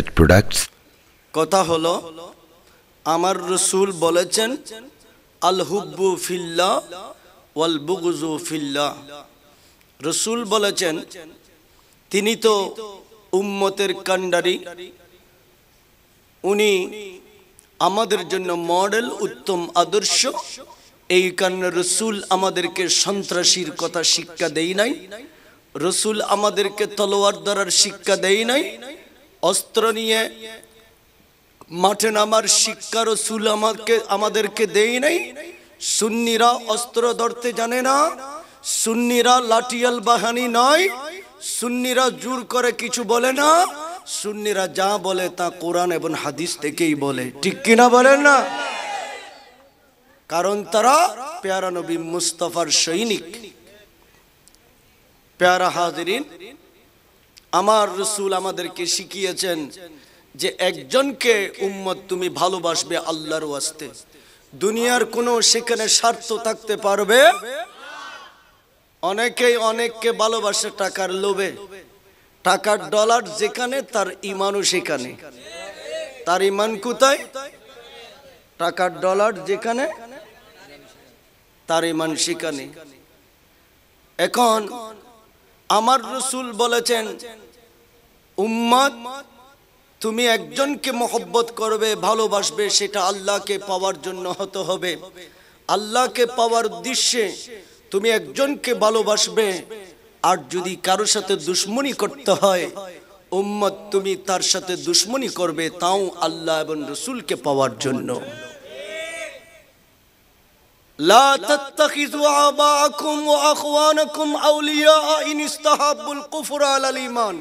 affected products কথা হলো আমার রসুল বলেছেন আল হুব্বু ফিল্লা ওয়াল বুগুজু ফিল্লা রসুল বলেছেন তিনি তো উম্মতের কান্ডারি উনি আমাদের জন্য মডেল উত্তম আদর্শ এই কারণে রসুল আমাদেরকে সন্ত্রাসীর কথা শিক্ষা দেই নাই রসুল আমাদেরকে তলোয়ার দ্বারার শিক্ষা দেই নাই অস্ত্র নিয়ে মাঠে নামার শিক্ষার সুল আমাকে আমাদেরকে দেই নাই সুন্নিরা অস্ত্র ধরতে জানে না সুন্নিরা লাঠিয়াল বাহানি নয় সুন্নিরা জোর করে কিছু বলে না সুন্নিরা যা বলে তা কোরআন এবং হাদিস থেকেই বলে ঠিক কিনা বলেন না কারণ তারা প্যারা নবী মুস্তফার সৈনিক প্যারা হাজরিন আমার রসুল আমাদেরকে শিখিয়েছেন যে একজনকে উম্মত তুমি ভালোবাসবে আল্লাহর আসতে দুনিয়ার কোনো সেখানে স্বার্থ থাকতে পারবে অনেকেই অনেককে ভালোবাসে টাকার লোভে টাকার ডলার যেখানে তার ইমানও সেখানে তার ইমান কোথায় টাকার ডলার যেখানে তার ইমান সেখানে এখন আমার রসুল বলেছেন উম্মাদ তুমি একজনকে মহব্বত করবে ভালোবাসবে সেটা আল্লাহকে পাওয়ার জন্য হতে হবে আল্লাহকে পাওয়ার উদ্দেশ্যে তুমি একজনকে ভালোবাসবে আর যদি কারো সাথে দুশ্মনী করতে হয় উম্মত তুমি তার সাথে দুশ্মনী করবে তাও আল্লাহ এবং রসুলকে পাওয়ার জন্য لا تتخذوا آباءكم وأخوانكم أولياء إن استحبوا الكفر على الإيمان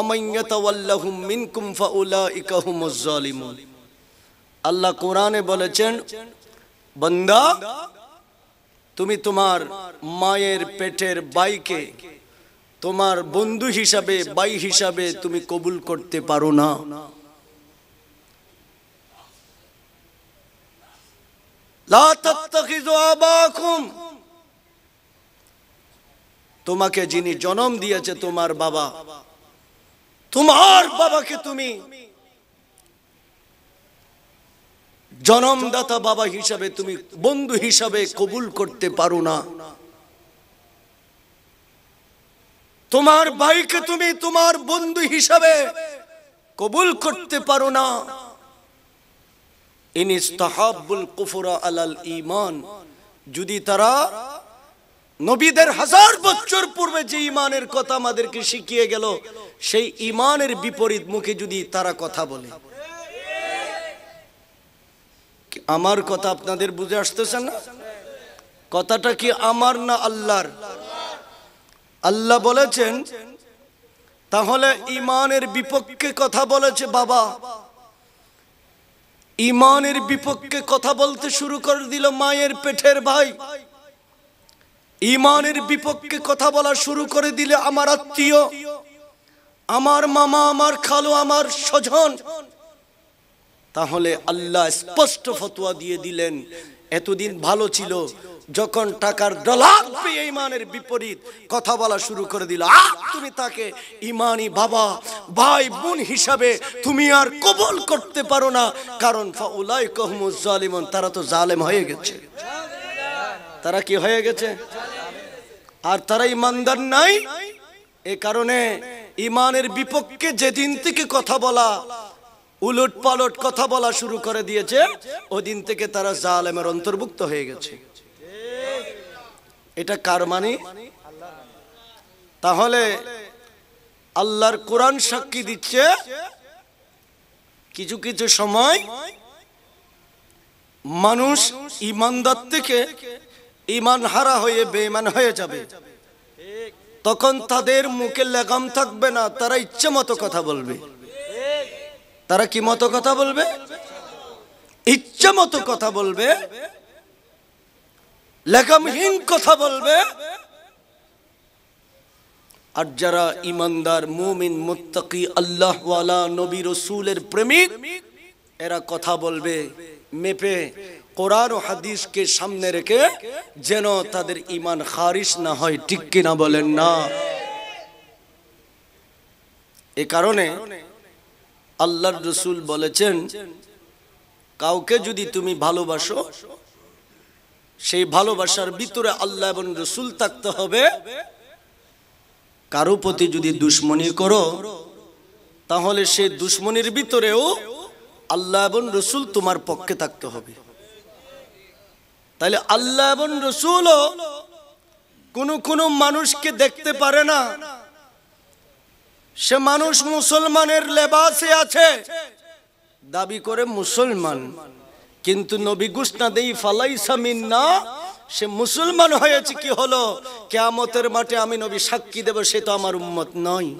আল্লাহ কোরআনে বলেছেন বন্দা তুমি তোমার মায়ের পেটের বাইকে তোমার বন্ধু হিসাবে বাই হিসাবে তুমি কবুল করতে পারো না তোমাকে যিনি জনম দিয়েছে তোমার বাবা তোমার বাবাকে তুমি জনমদাতা বাবা হিসাবে তুমি বন্ধু হিসাবে কবুল করতে পারো না তোমার ভাইকে তুমি তোমার বন্ধু হিসাবে কবুল করতে পারো না ইনিস্তাহাবুল কুফরা আলাল ইমান যদি তারা নবীদের হাজার বছর পূর্বে যে ইমানের কথা আমাদেরকে শিখিয়ে গেল সেই ইমানের বিপরীত মুখে যদি তারা কথা বলে আমার কথা আপনাদের বুঝে আসতেছে না কথাটা কি আমার না আল্লাহর আল্লাহ বলেছেন তাহলে ইমানের বিপক্ষে কথা বলেছে বাবা ইমানের বিপক্ষে কথা বলতে শুরু করে দিল মায়ের পেটের ভাই ইমানের বিপক্ষে কথা বলা শুরু করে দিলে আমার আত্মীয় আমার মামা আমার খালো আমার স্বজন তাহলে আল্লাহ স্পষ্ট ফতোয়া দিয়ে দিলেন এতদিন ভালো ছিল যখন টাকার ডলার পেয়ে ইমানের বিপরীত কথা বলা শুরু করে দিল তুমি তাকে ইমানি বাবা ভাই বোন হিসাবে তুমি আর কবল করতে পারো না কারণ ফাউলাই কহমুজ জালিমন তারা তো জালেম হয়ে গেছে তারা কি হয়ে গেছে আর তারা ইমানদার নাই এ কারণে ইমানের বিপক্ষে যেদিন থেকে কথা বলা উলট পালট কথা বলা শুরু করে দিয়েছে ওদিন থেকে তারা জালেমের অন্তর্ভুক্ত হয়ে গেছে এটা কার মানি তাহলে আল্লাহর কোরআন সাক্ষী দিচ্ছে কিছু কিছু সময় মানুষ ইমানদার থেকে ইমান হারা হয়ে বেমান হয়ে যাবে তখন তাদের মুখে লেগাম থাকবে না তারা ইচ্ছে মতো কথা বলবে তারা কি মতো কথা বলবে ইচ্ছে মতো কথা বলবে লেগামহীন কথা বলবে আর যারা ইমানদার মুমিন মুত্তাকি আল্লাহওয়ালা নবী রসুলের প্রেমিক এরা কথা বলবে মেপে কোরআন ও হাদিসকে সামনে রেখে যেন তাদের ইমান খারিস না হয় ঠিক কিনা বলেন না এ কারণে আল্লাহর রসুল বলেছেন কাউকে যদি তুমি ভালোবাসো সেই ভালোবাসার ভিতরে আল্লাহ এবং রসুল থাকতে হবে কারো প্রতি যদি দুশ্মনী করো তাহলে সেই দুশ্মনীর ভিতরেও আল্লাহ এবং রসুল তোমার পক্ষে থাকতে হবে তাহলে আল্লাহ এবং রসুলও কোনো কোনো মানুষকে দেখতে পারে না সে মানুষ মুসলমানের লেবাসে আছে দাবি করে মুসলমান কিন্তু নবী গুসনা দেই সামিন না সে মুসলমান হয়েছে কি হলো কেয়ামতের মাঠে আমি নবী সাক্ষী দেব সে তো আমার উম্মত নয়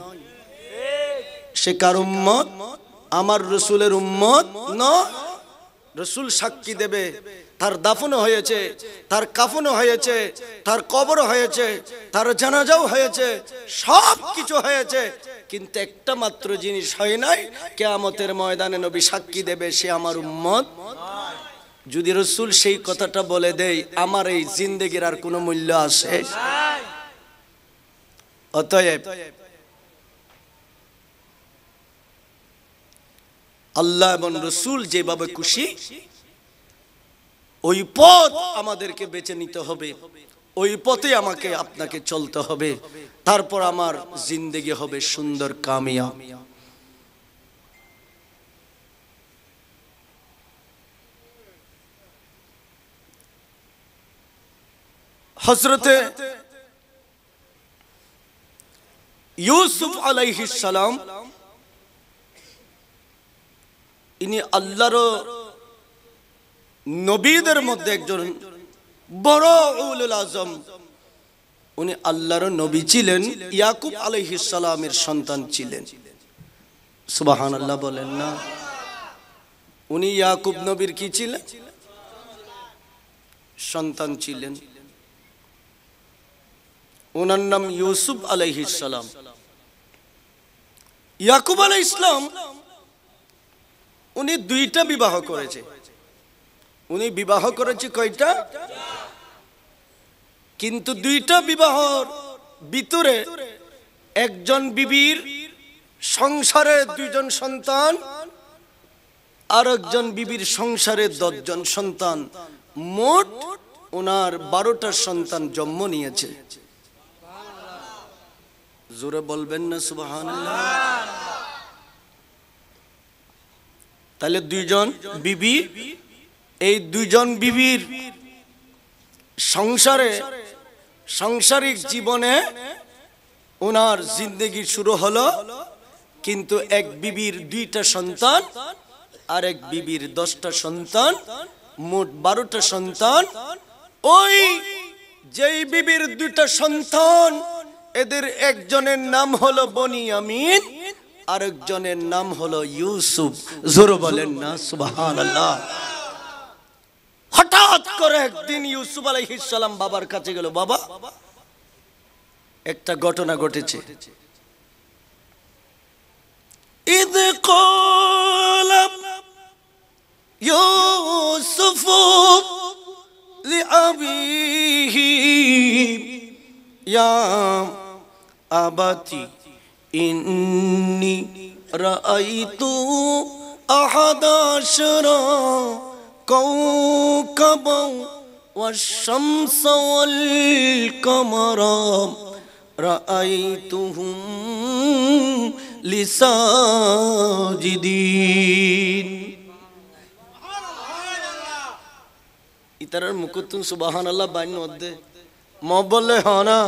সে কার উম্মত আমার রসুলের উম্মত ন রসুল সাক্ষী দেবে তার দাফনও হয়েছে তার কাফনও হয়েছে তার কবর হয়েছে তার জানাজাও হয়েছে সব কিছু হয়েছে কিন্তু একটা মাত্র জিনিস হয় নাই কেয়ামতের ময়দানে নবী সাক্ষী দেবে সে আমার উম্মত যদি রসুল সেই কথাটা বলে দেয় আমার এই জিন্দেগির আর কোনো মূল্য আছে অতএব আল্লাহ এবং রসুল যেভাবে খুশি ওই পথ আমাদেরকে বেছে নিতে হবে ওই পথে আমাকে আপনাকে চলতে হবে তারপর আমার জিন্দগি হবে সুন্দর কামিয়া হজরতে ইউসুফ আলাইহিস সালাম ইনি আল্লাহর নবীদের মধ্যে একজন বড় উলুল আজম উনি আল্লাহর নবী ছিলেন ইয়াকুব সালামের সন্তান ছিলেন সুবাহান আল্লাহ বলেন না উনি ইয়াকুব নবীর কি ছিলেন সন্তান ছিলেন ওনার নাম ইউসুফ সালাম ইয়াকুব আলাই ইসলাম উনি দুইটা বিবাহ করেছে উনি বিবাহ করেছে কয়টা কিন্তু দুইটা বিবাহর ভিতরে একজন বিবির সংসারে দুইজন সন্তান আর একজন বিবির সংসারে দশজন সন্তান মোট ওনার বারোটা সন্তান জন্ম নিয়েছে জোরে বলবেন না সুবাহ তাহলে দুইজন বিবি এই দুইজন বিবির সংসারে সাংসারিক জীবনে ওনার জিন্দগি শুরু হলো কিন্তু এক বিবির দুইটা সন্তান আর এক বিবির দশটা সন্তান মোট বারোটা সন্তান ওই যেই বিবির দুইটা সন্তান এদের একজনের নাম হলো বনি আমিন আরেকজনের নাম হলো ইউসুফ জোর বলেন না সুবাহ আল্লাহ হঠাৎ করে একদিন ইউসুফ আলহিসাম বাবার কাছে গেল বাবা একটা ঘটনা ঘটেছে আবাতি ইন্নি রাইতু আহাদাশরা كوكبا والشمس والقمر رأيتهم لساجدين ইতারার মুকুতুন সুবাহান আল্লাহ বাইন মধ্যে মবলে হনা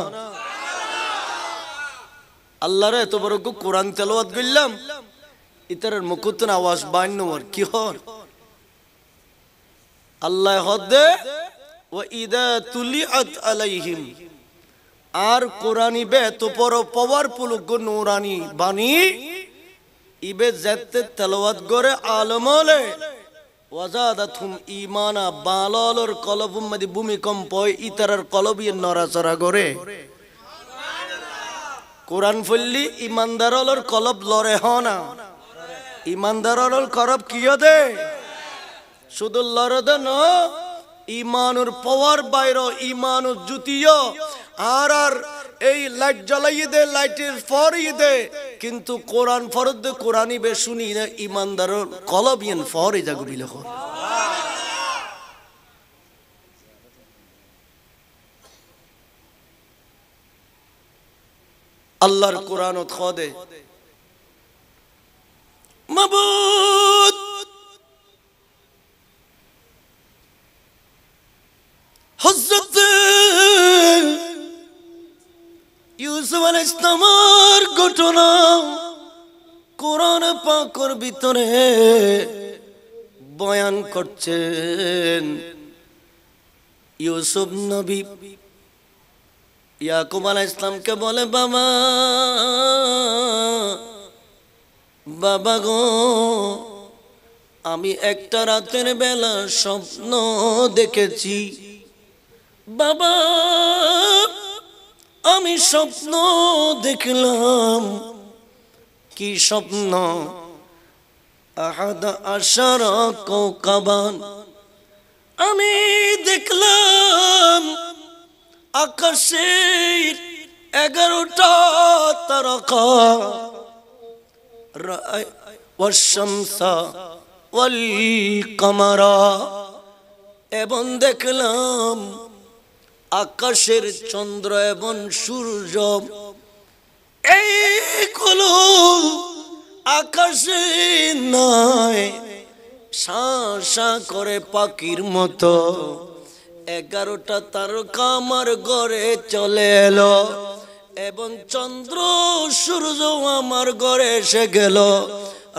আল্লাহরে এত বড় কোরআন তেলাওয়াত করলাম ইতারার মুকুতুন আওয়াজ বাইন কি হর আল্লাহ হদে ও ইদা তুলিআত আলাইহিম আর কোরআনি বে তোপর পাওয়ারফুল নুরানি বাণী ইবে জেতে তেলাওয়াত করে আলমলে থুম ইমানা বালালর কলব উম্মতি ভূমিকম্প ইতারার কলবি নড়াচড়া করে কোরআন ফল্লি ইমানদারলর কলব লড়ে হনা ইমানদারলর কলব কিয় দে শুধু লড়দন ইমানুর পাওয়ার বাইর জুতিও আর আর এই লাইট জ্বালাইয়ে দে লাইটের ফরিয়ে দে কিন্তু কোরআন ফরদ কোরআনই বে শুনি না ইমানদার কলবিয়ান ফরে যা গুবিল আল্লাহর কোরআন খদে মাবুদ ঘটনা কোরআন পাকর ভিতরে বয়ান করছেন ইউসুফ নবী ইয়াকুব আলাহ ইসলামকে বলে বাবা বাবা গো আমি একটা রাতের বেলা স্বপ্ন দেখেছি বাবা আমি স্বপ্ন দেখলাম কি স্বপ্ন আহাদ আশার কৌকাবান আমি দেখলাম আকাশের এগারোটা তারকা والشمسا এবং দেখলাম আকাশের চন্দ্র এবং সূর্য এইগুলো আকাশে নয় সা করে পাখির মতো এগারোটা তারকা আমার ঘরে চলে এলো এবং চন্দ্র সূর্য আমার ঘরে এসে গেল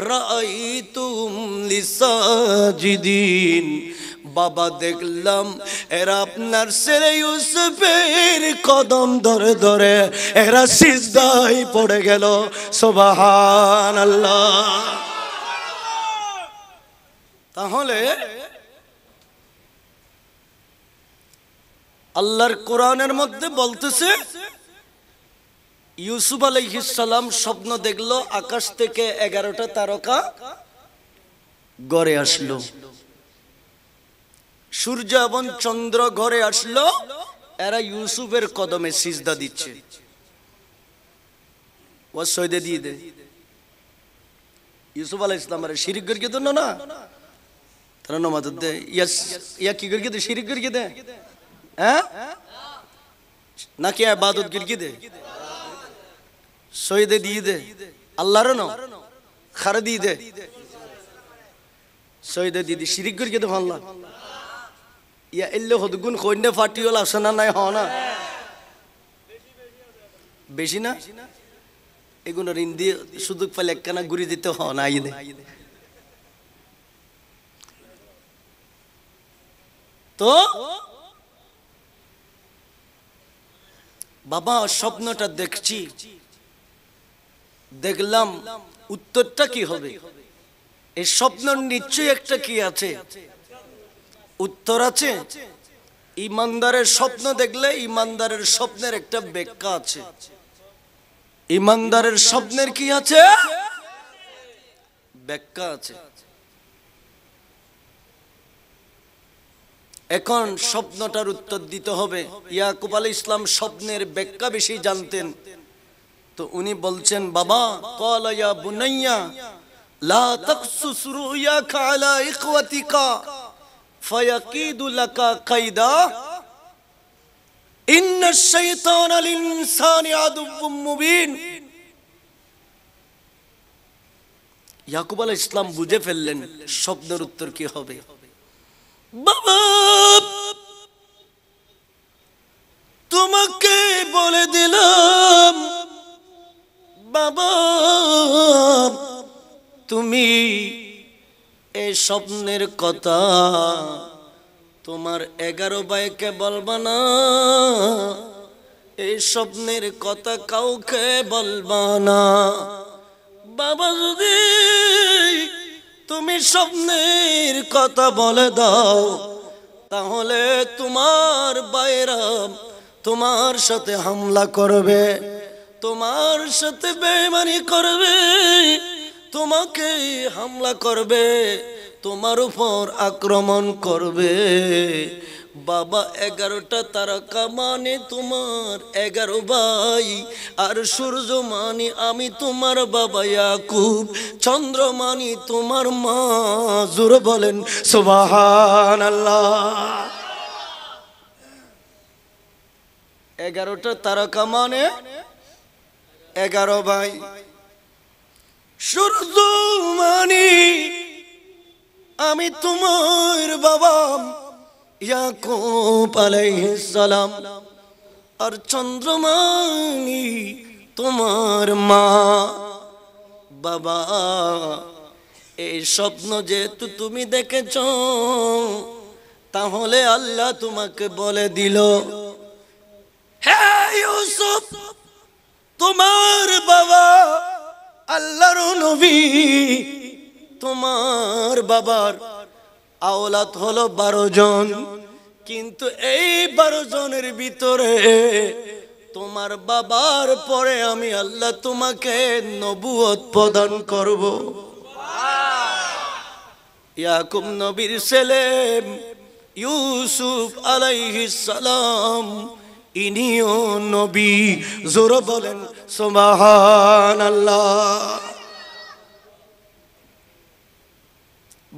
রাই তুম লিসাজিদিন বাবা দেখলাম এরা আপনার ছেলে ইউসুফের কদম ধরে ধরে এরা সিজদায় পড়ে গেল সোবাহান আল্লাহ তাহলে আল্লাহর কোরআনের মধ্যে বলতেছে ইউসুফ আলাইহিসাল্লাম স্বপ্ন দেখলো আকাশ থেকে এগারোটা তারকা গড়ে আসলো সূর্য এবং চন্দ্র ঘরে আসলো এরা ইউসুফের কদমে সিজদা দিচ্ছে ও সৈদে দিয়ে দে ইউসুফ আলাহ ইসলাম আরে শিরিক গর্গিয়ে তো না তারা নমাজ দে ইয়াস ইয়া কি গর্গিয়ে দে শিরিক গর্গিয়ে দে হ্যাঁ নাকি আবাদত গর্গিয়ে দে সৈদে দিয়ে দে আল্লাহর ন খারে দিয়ে দে সৈদে দিয়ে দে শিরিক গর্গিয়ে দে আল্লাহ ইয়া এলে হদগুণ কন্যা ফাটিও লাগছে নাই হওয়া না বেশি না দিয়ে সুযোগ পালে একখানা ঘুরি দিতে হওয়া না তো বাবা স্বপ্নটা দেখছি দেখলাম উত্তরটা কি হবে এই স্বপ্ন নিশ্চয়ই একটা কি আছে উত্তর আছে ইমানদারের স্বপ্ন দেখলে ইমানদারের স্বপ্নের একটা ব্যাখ্যা আছে ইমানদারের স্বপ্নের কি আছে ব্যাখ্যা আছে এখন স্বপ্নটার উত্তর দিতে হবে ইয়াকুব আলী ইসলাম স্বপ্নের ব্যাখ্যা বেশি জানতেন তো উনি বলছেন বাবা কলয়া বুনাইয়া লা তাকসুস ইয়া আলা ইখওয়াতিকা فيكيد لك كيدا إن الشيطان للإنسان عدو مبين ইয়াকুব আলাহ ইসলাম বুঝে ফেললেন শব্দের উত্তর কি হবে বাবা তোমাকে বলে দিলাম বাবা তুমি এই স্বপ্নের কথা তোমার এগারো বাইকে বলবা না এই স্বপ্নের কথা কাউকে বলবা না বাবা যদি তুমি স্বপ্নের কথা বলে দাও তাহলে তোমার বাইরা তোমার সাথে হামলা করবে তোমার সাথে বেমানি করবে তোমাকে হামলা করবে তোমার উপর আক্রমণ করবে বাবা এগারোটা তারকা মানে তোমার এগারো ভাই আর সূর্য মানে আমি তোমার বাবা ইয়াকুব চন্দ্র মানে তোমার মা জোর বলেন সোবাহান আল্লাহ এগারোটা তারকা মানে এগারো ভাই সুরদুমানি আমি তোমার বাবা ইয়াকুব আলাইহিস সালাম আর চন্দ্রমানি তোমার মা বাবা এই স্বপ্ন যেহেতু তুমি দেখেছ তাহলে আল্লাহ তোমাকে বলে দিল হ্যাঁ তোমার বাবা আল্লাহর নবী তোমার বাবার আওলাত হলো বারো জন কিন্তু এই বারো জনের ভিতরে তোমার বাবার পরে আমি আল্লাহ তোমাকে নবুয়ত প্রদান করব ইয়াকুব নবীর সেলেম ইউসুফ আলাইহিস সালাম ইনিও নবী জোর বলেন সোমাহান আল্লাহ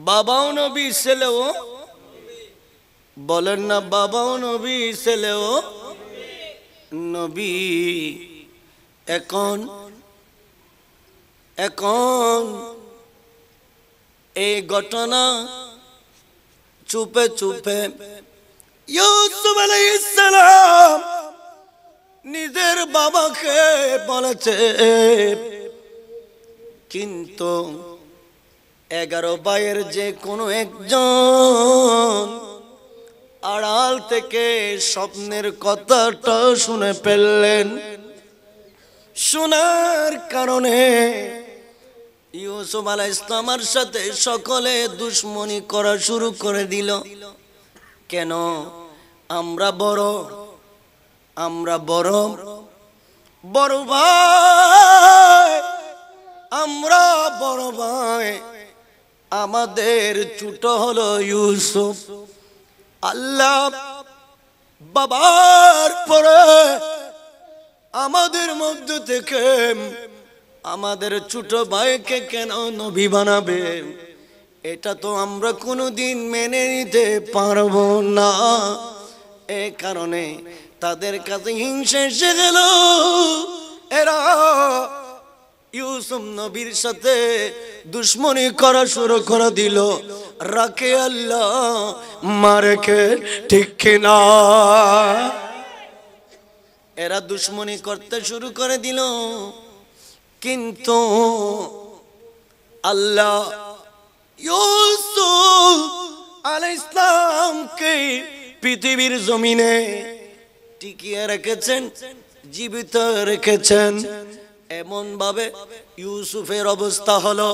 বাবাও নবী ছেলেও বলেন না বাবাও নবী ছেলেও নবী এখন এখন এই ঘটনা চুপে চুপে ইউসুফ ইসলাম নিজের বাবাকে বলেছে কিন্তু এগারো বাইয়ের যে কোনো একজন আড়াল থেকে স্বপ্নের কথাটা শুনে ফেললেন শোনার কারণে ইউসুফ আলাহ ইসলামার সাথে সকলে দুশ্মনী করা শুরু করে দিল কেন আমরা বড় আমরা বড় বড় ভাই আমরা বড় ভাই আমাদের ছোট হলো ইউসুফ আল্লাহ বাবার পরে আমাদের মধ্য থেকে আমাদের ছোট ভাইকে কেন নবী বানাবে এটা তো আমরা কোনোদিন মেনে নিতে পারবো না এ কারণে তাদের কাছে হিংসে এসে গেল এরা ইউসুম নবীর সাথে দুশ্মনী করা শুরু করে দিল রাখে আল্লাহ মারেখে ঠিক না এরা দুশ্মনী করতে শুরু করে দিল কিন্তু আল্লাহ ইউসুফ আলাইসলামকে ইসলামকে পৃথিবীর জমিনে টিকিয়ে রেখেছেন জীবিত রেখেছেন এমন ভাবে ইউসুফের অবস্থা হলো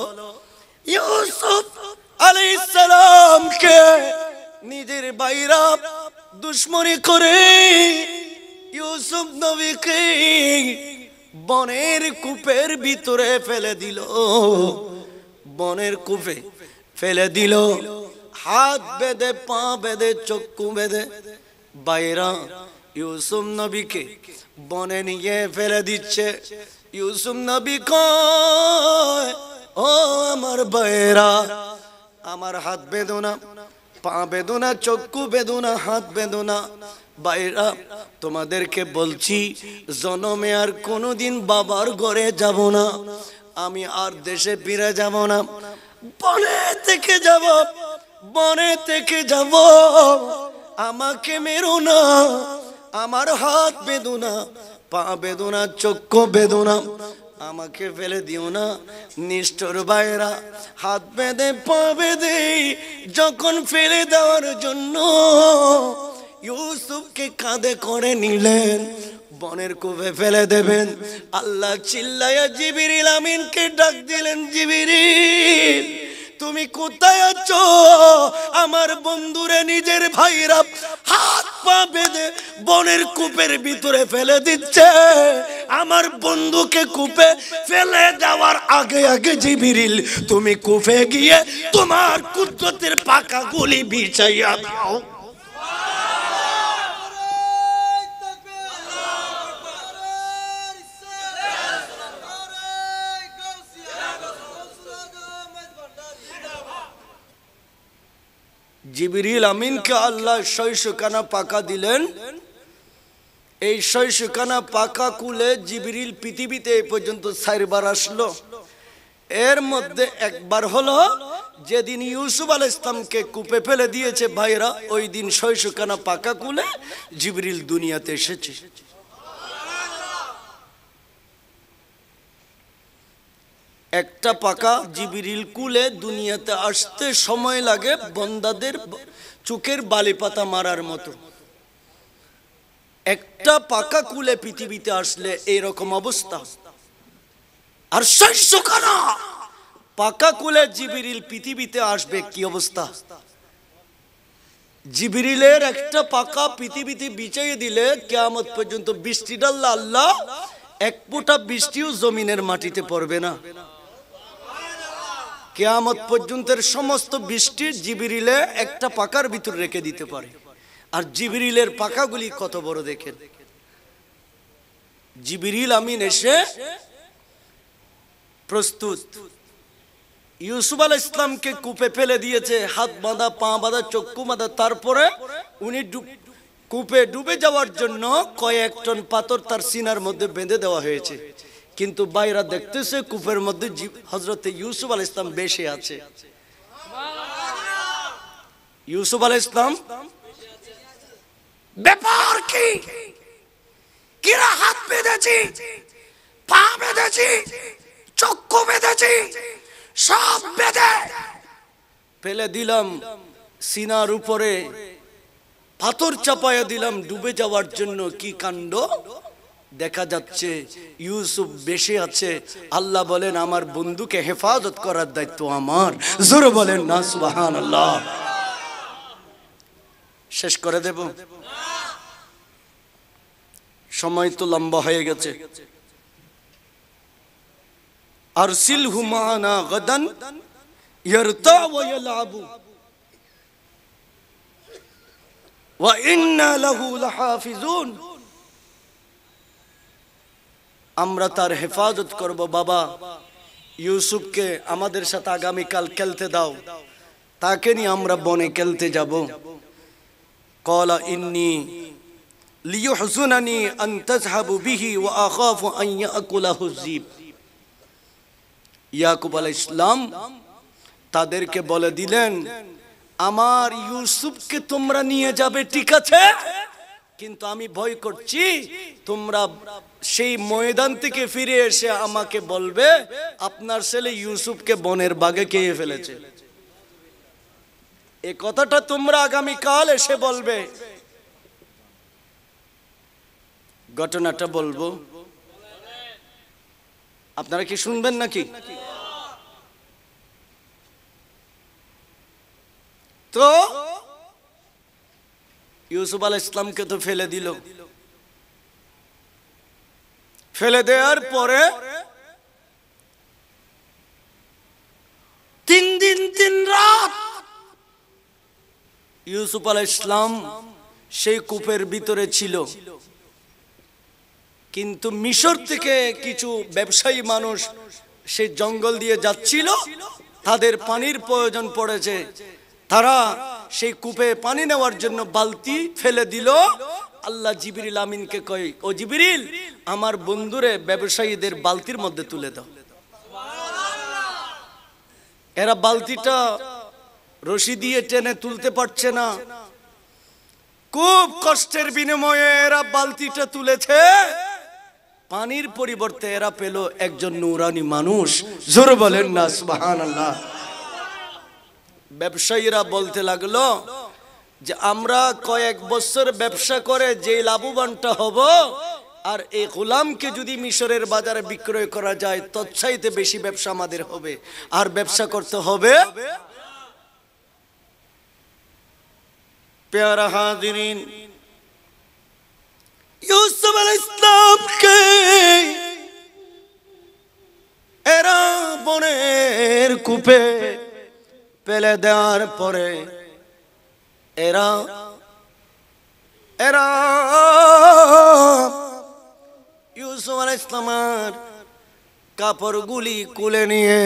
ইউসুফ আলী সালামকে নিজের বাইরা দুশ্মনী করে ইউসুফ নবীকে বনের কূপের ভিতরে ফেলে দিল বনের কূপে ফেলে দিল হাত বেঁধে পা বেঁধে চক্ষু বেঁধে বাইরা ইউসুম নবীকে বনে নিয়ে ফেলে দিচ্ছে ইউসুম নবী ক ও আমার বাইরা আমার হাত বেদনা পা বেদনা চক্ষু বেদনা হাত বেদনা বাইরা তোমাদেরকে বলছি জনমে আর কোনোদিন বাবার ঘরে যাব না আমি আর দেশে ফিরে যাব না বনে থেকে যাব বনে থেকে যাব আমাকে মেরো না আমার হাত বেদনা পা বেদনা চক্ষু বেদনা আমাকে ফেলে দিও না নিষ্ঠুর বাইরা হাত বেঁধে পা বেঁধে যখন ফেলে দেওয়ার জন্য ইউসুফকে কাঁধে করে নিলেন বনের কোভে ফেলে দেবেন আল্লাহ চিল্লাইয়া জিবিরিল আমিনকে ডাক দিলেন জিবিরিল তুমি কোথায় আছো আমার বন্ধুরে নিজের ভাইরা হাত পা বেঁধে বনের কূপের ভিতরে ফেলে দিচ্ছে আমার বন্ধুকে কূপে ফেলে দেওয়ার আগে আগে জিবিরিল তুমি কূপে গিয়ে তোমার কুদরতের পাকা গুলি বিছাইয়া দাও জিবিরিল আমিনকে আল্লাহ শৈশকানা পাকা দিলেন এই শৈশকানা পাকা কুলে জিবিরিল পৃথিবীতে এই পর্যন্ত সাইরবার আসলো এর মধ্যে একবার হলো যেদিন ইউসুফ আল ইসলামকে কূপে ফেলে দিয়েছে ভাইরা ওই দিন শৈশকানা পাকা কুলে জিবরিল দুনিয়াতে এসেছে একটা পাকা জিবিরিল কুলে দুনিয়াতে আসতে সময় লাগে বন্দাদের চোখের বালি পাতা মারার মতো একটা পাকা কুলে পৃথিবীতে আসলে এরকম অবস্থা আর পাকা কুলে জিবিরিল পৃথিবীতে আসবে কি অবস্থা জিবিরিলের একটা পাকা পৃথিবীতে বিচাইয়ে দিলে কেয়ামত পর্যন্ত বৃষ্টি ডাল্লা আল্লাহ এক ফোঁটা বৃষ্টিও জমিনের মাটিতে পড়বে না কেয়ামত পর্যন্তের সমস্ত বৃষ্টি জিবিরিলে একটা পাকার ভিতর রেখে দিতে পারে আর জিবিরিলের পাকাগুলি কত বড় দেখেন জিবিরিল আমিন এসে প্রস্তুত ইউসুফ আল ইসলামকে কূপে ফেলে দিয়েছে হাত বাঁধা পা বাঁধা চক্ষু বাঁধা তারপরে উনি কূপে ডুবে যাওয়ার জন্য কয়েক টন পাথর তার সিনার মধ্যে বেঁধে দেওয়া হয়েছে কিন্তু বাইরা দেখতেছে কুফের মধ্যে হজরতে ইউসুফ আল ইসলাম বেশি আছে ইউসুফ আল ইসলাম ব্যাপার কি কিরা হাত বেঁধেছি পা বেঁধেছি চক্ষু বেঁধেছি সব বেঁধে ফেলে দিলাম সিনার উপরে পাথর চাপাইয়া দিলাম ডুবে যাওয়ার জন্য কি কাণ্ড দেখা যাচ্ছে ইউসুফ বেশি আছে আল্লাহ বলেন আমার বন্ধুকে হেফাজত করার দায়িত্ব আমার জোরে বলেন না সুবাহান আল্লাহ শেষ করে দেব সময় তো লম্বা হয়ে গেছে আর সিল হুমানা গদন ইয়ারতা ইন্না লাহু লাহাফিজুন আমরা তার হেফাজত করব বাবা ইউসুফকে আমাদের সাথে আগামীকাল খেলতে দাও তাকে নিয়ে আমরা বনে খেলতে যাব কলা ইন্নি লিয়ুহজুনানি আন তাযহাবু বিহি ওয়া আখাফু আইয়া আকুলা হুজিব ইয়াকুব আলাইহিস ইসলাম তাদেরকে বলে দিলেন আমার ইউসুফকে তোমরা নিয়ে যাবে ঠিক আছে কিন্তু আমি ভয় করছি তোমরা সেই ময়দান থেকে ফিরে এসে আমাকে বলবে আপনার ছেলে ইউসুফকে বনের বাগে খেয়ে ফেলেছে এ কথাটা তোমরা আগামী কাল এসে বলবে ঘটনাটা বলবো আপনারা কি শুনবেন নাকি তো ইউসুফ আল ইসলামকে তো ফেলে দিল ফেলে দেওয়ার পরে তিন দিন তিন রাত ইউসুফ আল ইসলাম সেই কূপের ভিতরে ছিল কিন্তু মিশর থেকে কিছু ব্যবসায়ী মানুষ সেই জঙ্গল দিয়ে যাচ্ছিল তাদের পানির প্রয়োজন পড়েছে তারা সেই কূপে পানি নেওয়ার জন্য বালতি ফেলে দিল আল্লাহ জিবিরিল আমিনকে কয় ও জিবিরিল আমার বন্ধুরে ব্যবসায়ীদের বালতির মধ্যে তুলে দাও এরা বালতিটা রশি দিয়ে টেনে তুলতে পারছে না খুব কষ্টের বিনিময়ে এরা বালতিটা তুলেছে পানির পরিবর্তে এরা পেল একজন নৌরানি মানুষ জোর বলেন না সুবাহ আল্লাহ ব্যবসায়ীরা বলতে লাগলো যে আমরা কয়েক বছর ব্যবসা করে যে লাভবানটা হব আর এই গোলামকে যদি মিশরের বাজারে বিক্রয় করা যায় তৎসাহিতে বেশি ব্যবসা আমাদের হবে আর ব্যবসা করতে হবে পেয়ারা ইউসুফ ইসলামকে এরা বনের কূপে পেলে দেওয়ার পরে এরা এরা ইউসুফ আল ইসলামার কাপড়গুলি কুলে নিয়ে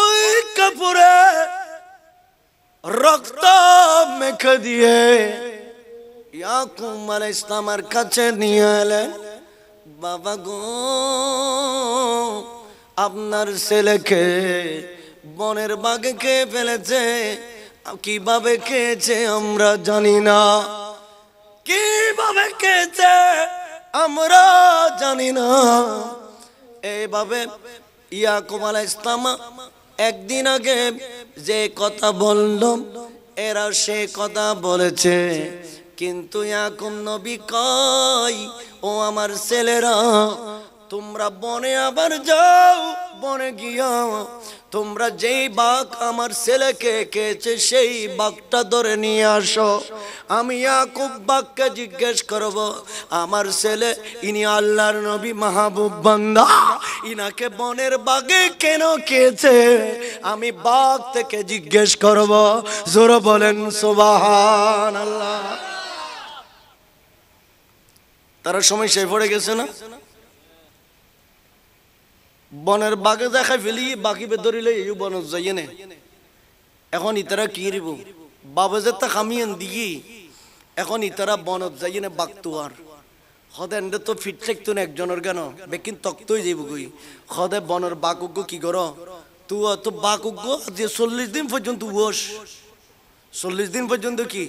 ওই কাপড়ে রক্ত মেখে দিয়ে ইয়াকুম আল ইসলামার কাছে নিয়ে এলেন বাবা গো আপনার ছেলেকে বনের বাঘে খেয়ে ফেলেছে কিভাবে খেয়েছে আমরা জানি না কিভাবে খেয়েছে আমরা জানি না এইভাবে ইয়াকুব আলাহ ইসলামা একদিন আগে যে কথা বললাম এরা সে কথা বলেছে কিন্তু ইয়াকুব নবী কয় ও আমার ছেলেরা তোমরা বনে আবার যাও বনে গিয়া তোমরা যেই বাঘ আমার ছেলেকে কেছে সেই বাঘটা ধরে নিয়ে আসো আমি খুব বাঘকে জিজ্ঞেস করব আমার ছেলে ইনি আল্লাহর নবী মাহবুব বান্দা ইনাকে বনের বাঘে কেন কেছে আমি বাঘ থেকে জিজ্ঞেস করব জোর বলেন সোবাহান আল্লাহ তারা সময় সে পড়ে গেছে না বনের বাঘে দেখা ফেলি বাকি বে এই বন যাইয়ে নে এখন ইতারা কি রিব বাবা যে তা খামিয়ে দিগি এখন ইতারা বনত যাইয়ে নে আর সদে এনে তো ফিট না একজনের কেন বেকিন তক্তই যাইব গই সদে বনের বাকুগ্য কি কর তু তো বাকুগ্য যে চল্লিশ দিন পর্যন্ত বস চল্লিশ দিন পর্যন্ত কি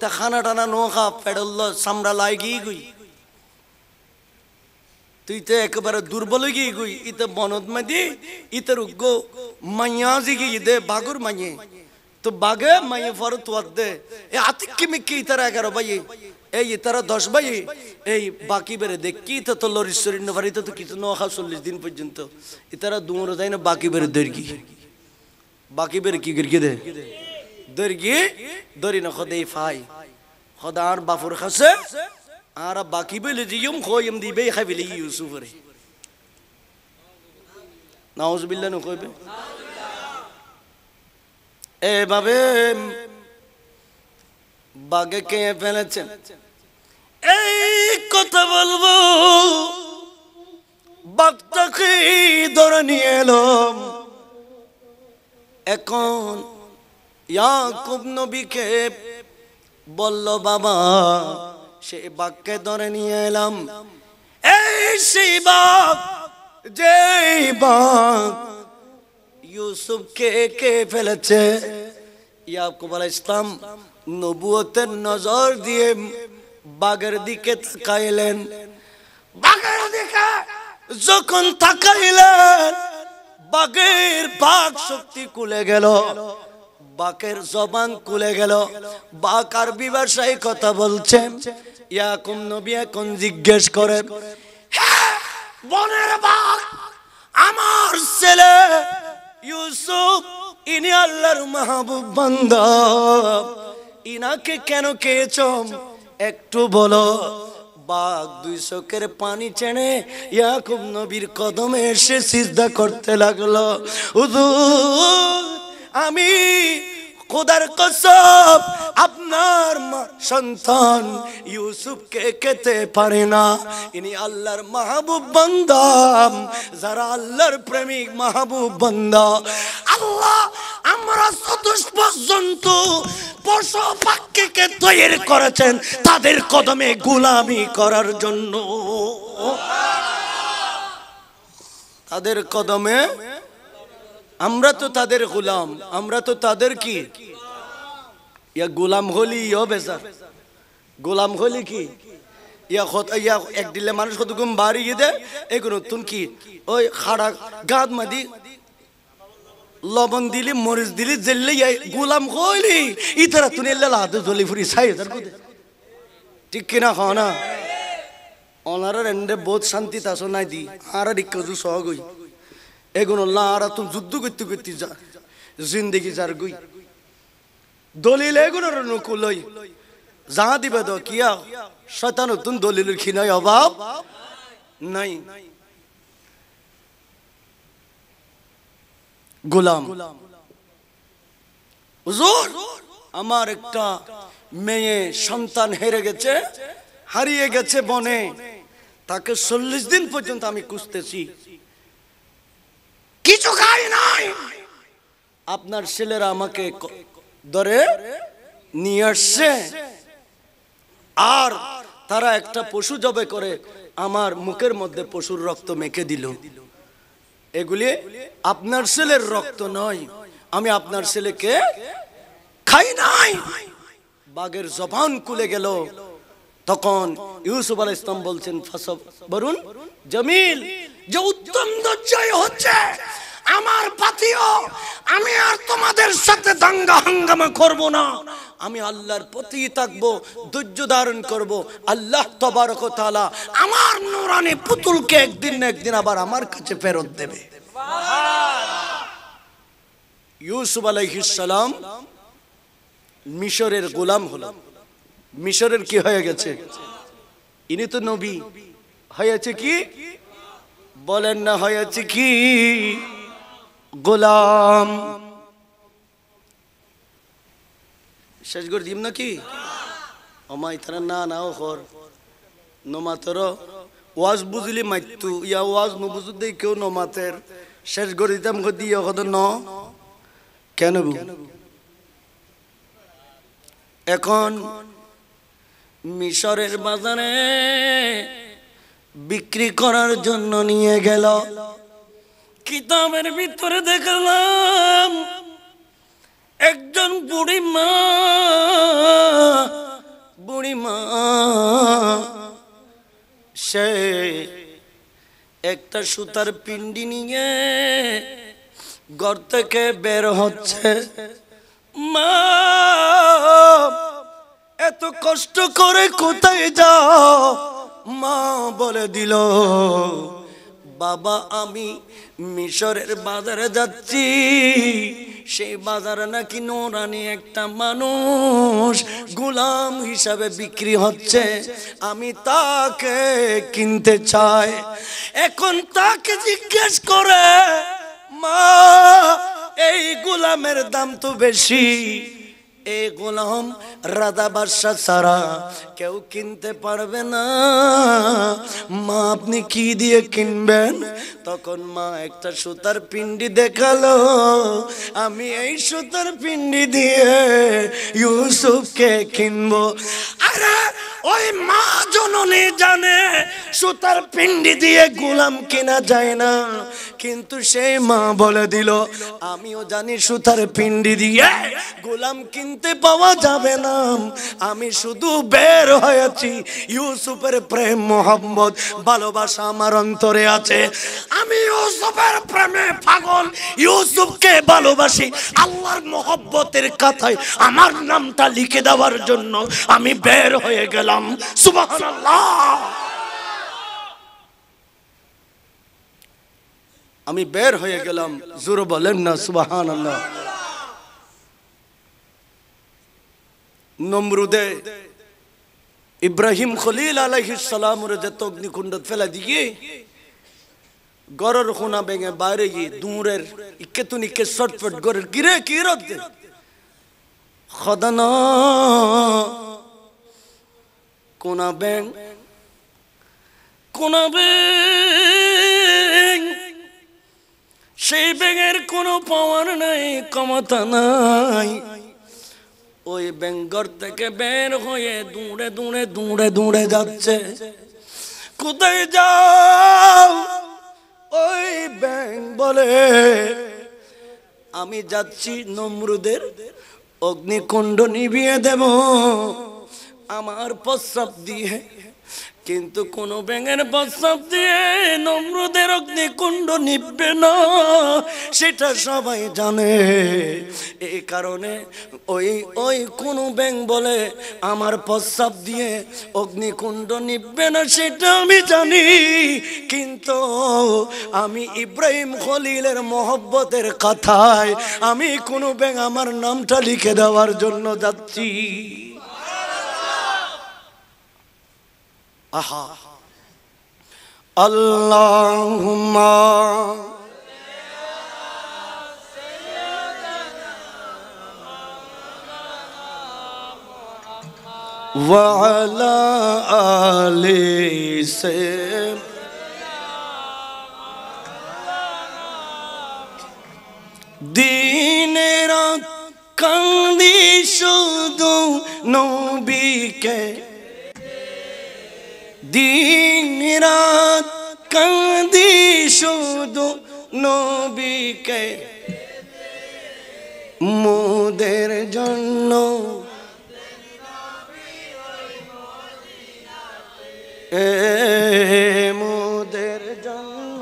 তা খানা টানা খা পেডল চামড়া লাই গিয়ে গই তুই তো একেবারে দুর্বল গিয়ে গুই ইতে বনদ মাদি ইতে মাইয়া জি গিয়ে দে বাগুর মাইয়ে তো বাগে মাইয়ে ফর তোয়ার দে এ আতিক্কি মিক্কি ইতার এগারো ভাই এই ইতার দশ ভাই এই বাকি বেড়ে দে কি তো তো লরিশ্বরী নভারিতে তো কিছু খা চল্লিশ দিন পর্যন্ত ইতারা দুমর যায় না বাকি বেড়ে দেরগি বাকি বেড়ে কি গিরগি দে দেরগি দরি না খদে ফাই খদা আর বাফুর খাসে Ara baki böyle diyum koyum diye bey havili Yusuf re. Nauzu billah ne koy be? E babe বাগে কে ফেলেছেন এই কথা বলবো বাঘটাকে ধরে নিয়ে এলাম এখন ইয়াকুব নবীকে বলল বাবা সেই বাঘকে ধরে নিয়ে এলাম এই সেই বাঘ যে বাঘ ইউসুফকে কে ফেলেছে ইয়াকুব আল ইসলাম নবুয়তের নজর দিয়ে বাঘের দিকে তাকাইলেন বাঘের দিকে যখন তাকাইলেন বাঘের বাঘ শক্তি কুলে গেল বাঘের জবান কুলে গেল বাঘ আর বিবাসায় কথা বলছেন ইয়াকুম নবী এখন জিজ্ঞেস করে হ্যাঁ, বনের বাঘ আমার ছেলে ইউসুফ ইনি আল্লাহর মাহবুব বান্দা ইনাকে কেন খেয়েছ একটু বলো বাঘ দুই চোখের পানি চেনে ইয়াকুব নবীর কদমে এসে সিজদা করতে লাগলো উদু আমি খোদার কসব আপনার মা সন্তান ইউসুফকে খেতে পারে না ইনি আল্লাহর মাহবুব বন্দাম যারা আল্লাহর প্রেমিক মাহবুব বন্দা আল্লাহ আমরা চতুষ্প জন্তু পশু কে তৈরি করেছেন তাদের কদমে গোলামি করার জন্য তাদের কদমে আমরা তো তাদের গোলাম আমরা তো তাদের কি ইয়া গোলাম হলি ইয় বেজার গোলাম হলি কি ইয়া খত ইয়া এক দিলে মানুষ কত গুম বাড়ি গিয়ে এগুলো কি ওই খাড়া গাদ মাদি লবণ দিলি মরিচ দিলি জেললে ইয়া গোলাম হলি ইতারা তুমি এলে হাতে জ্বলি ফুরি সাই হাজার কোদে ঠিক কিনা হ না অনারের এন্ডে বহুত শান্তি তাসো নাই দি আর দিক্ষ সহগই এগুলো তুমি যুদ্ধ করতে করতে যা জিন্দগি যার গুই দলিল এগুলোর অনুকূলই যা দিবে তো কিয়া শয়তান নতুন দলিলের ক্ষীণয় অভাব নাই গোলাম আমার একটা মেয়ে সন্তান হেরে গেছে হারিয়ে গেছে বনে তাকে চল্লিশ দিন পর্যন্ত আমি খুঁজতেছি কিছু খাই নাই আপনার ছেলেরা আমাকে ধরে নিয়ে আসছে আর তারা একটা পশু জবে করে আমার মুখের মধ্যে পশুর রক্ত মেখে দিল এগুলি আপনার ছেলের রক্ত নয় আমি আপনার ছেলেকে খাই নাই বাঘের জবান কুলে গেল তখন ইউসুফ আল ইসলাম বলছেন বরুন জমিল যে উত্তম দুর্জয় হচ্ছে আমার পাতিও আমি আর তোমাদের সাথে দাঙ্গা হাঙ্গামা করব না আমি আল্লাহর প্রতি থাকবো ধৈর্য ধারণ করব আল্লাহ তবারকতালা আমার নোরানি পুতুলকে একদিন না একদিন আবার আমার কাছে ফেরত দেবে ইউসুফ আলাইহিসালাম মিশরের গোলাম হল মিশরের কি হয়ে গেছে ইনি তো নবী হয়েছে কি বলেন না হয়েছে কি গোলাম শেষ করে দিম নাকি অমাই তার না না ওর নমাতর ওয়াজ বুঝলি মাইতু ইয়া ওয়াজ নবুঝু দেই কেউ নমাতের শেষ করে দিতাম দিয়ে হদ ন কেন এখন মিশরের বাজারে বিক্রি করার জন্য নিয়ে গেল কিতাবের ভিতরে দেখলাম একজন বুড়ি মা বুড়ি মা সে একটা সুতার পিন্ডি নিয়ে ঘর থেকে বের হচ্ছে মা এত কষ্ট করে কোথায় যাও মা বলে দিল বাবা আমি মিশরের বাজারে যাচ্ছি সেই বাজারে নাকি নোরানি একটা মানুষ গোলাম হিসাবে বিক্রি হচ্ছে আমি তাকে কিনতে চাই এখন তাকে জিজ্ঞেস করে মা এই গোলামের দাম তো বেশি এ গোলাম রাধা বাদশাহ ছাড়া কেউ কিনতে পারবে না মা আপনি কি দিয়ে কিনবেন তখন মা একটা সুতার পিন্ডি দেখালো আমি এই সুতার পিন্ডি দিয়ে ইউসুফকে কিনবো আরে ওই মা জননী জানে সুতার পিন্ডি দিয়ে গোলাম কেনা যায় না কিন্তু সে মা বলে দিল আমিও জানি সুতার পিন্ডি দিয়ে গোলাম কিনতে পাওয়া যাবে না আমি শুধু বের হয়েছি ইউসুফের প্রেম মোহাম্মদ ভালোবাসা আমার অন্তরে আছে আমি ইউসুফের প্রেমে পাগল ইউসুফকে ভালোবাসি আল্লাহর মোহব্বতের কথায় আমার নামটা লিখে দেওয়ার জন্য আমি বের হয়ে গেলাম সুবহানাল্লাহ আমি বের হয়ে গেলাম জোর বলেন না সুবাহান নমরুদে ইব্রাহিম খলিল আলহিসালামর যে অগ্নিকুণ্ড ফেলা দিয়ে গরর খুনা বেঙে বাইরে গিয়ে দূরের ইকে তুন ইকে সটফট গরের গিরে কি রদ্দে কোনা ব্যাং কোনা ব্যাং সেই ব্যাঙের কোনো পাওয়ার নাই ক্ষমতা নাই ওই ব্যাঙ্গর থেকে বের হয়ে দূরে দূরে দূরে দূরে যাচ্ছে কোথায় যাও ওই ব্যাং বলে আমি যাচ্ছি নমরুদের অগ্নিকুণ্ড নিভিয়ে দেব আমার প্রস্রাব দিয়ে কিন্তু কোন ব্যাঙের প্রস্তাব দিয়ে নম্রদের অগ্নিকুণ্ড নিবে না সেটা সবাই জানে এই কারণে ওই ওই কোন ব্যাঙ বলে আমার প্রস্তাব দিয়ে অগ্নিকুণ্ড নিবে না সেটা আমি জানি কিন্তু আমি ইব্রাহিম খলিলের মহব্বতের কথায় আমি কোনো ব্যাঙ আমার নামটা লিখে দেওয়ার জন্য যাচ্ছি اللہم اللہ ملا سے دین سو نوبی کے দিন রাত কান্দি শুধু নবীকে মোদের জন্য মোদের জন্য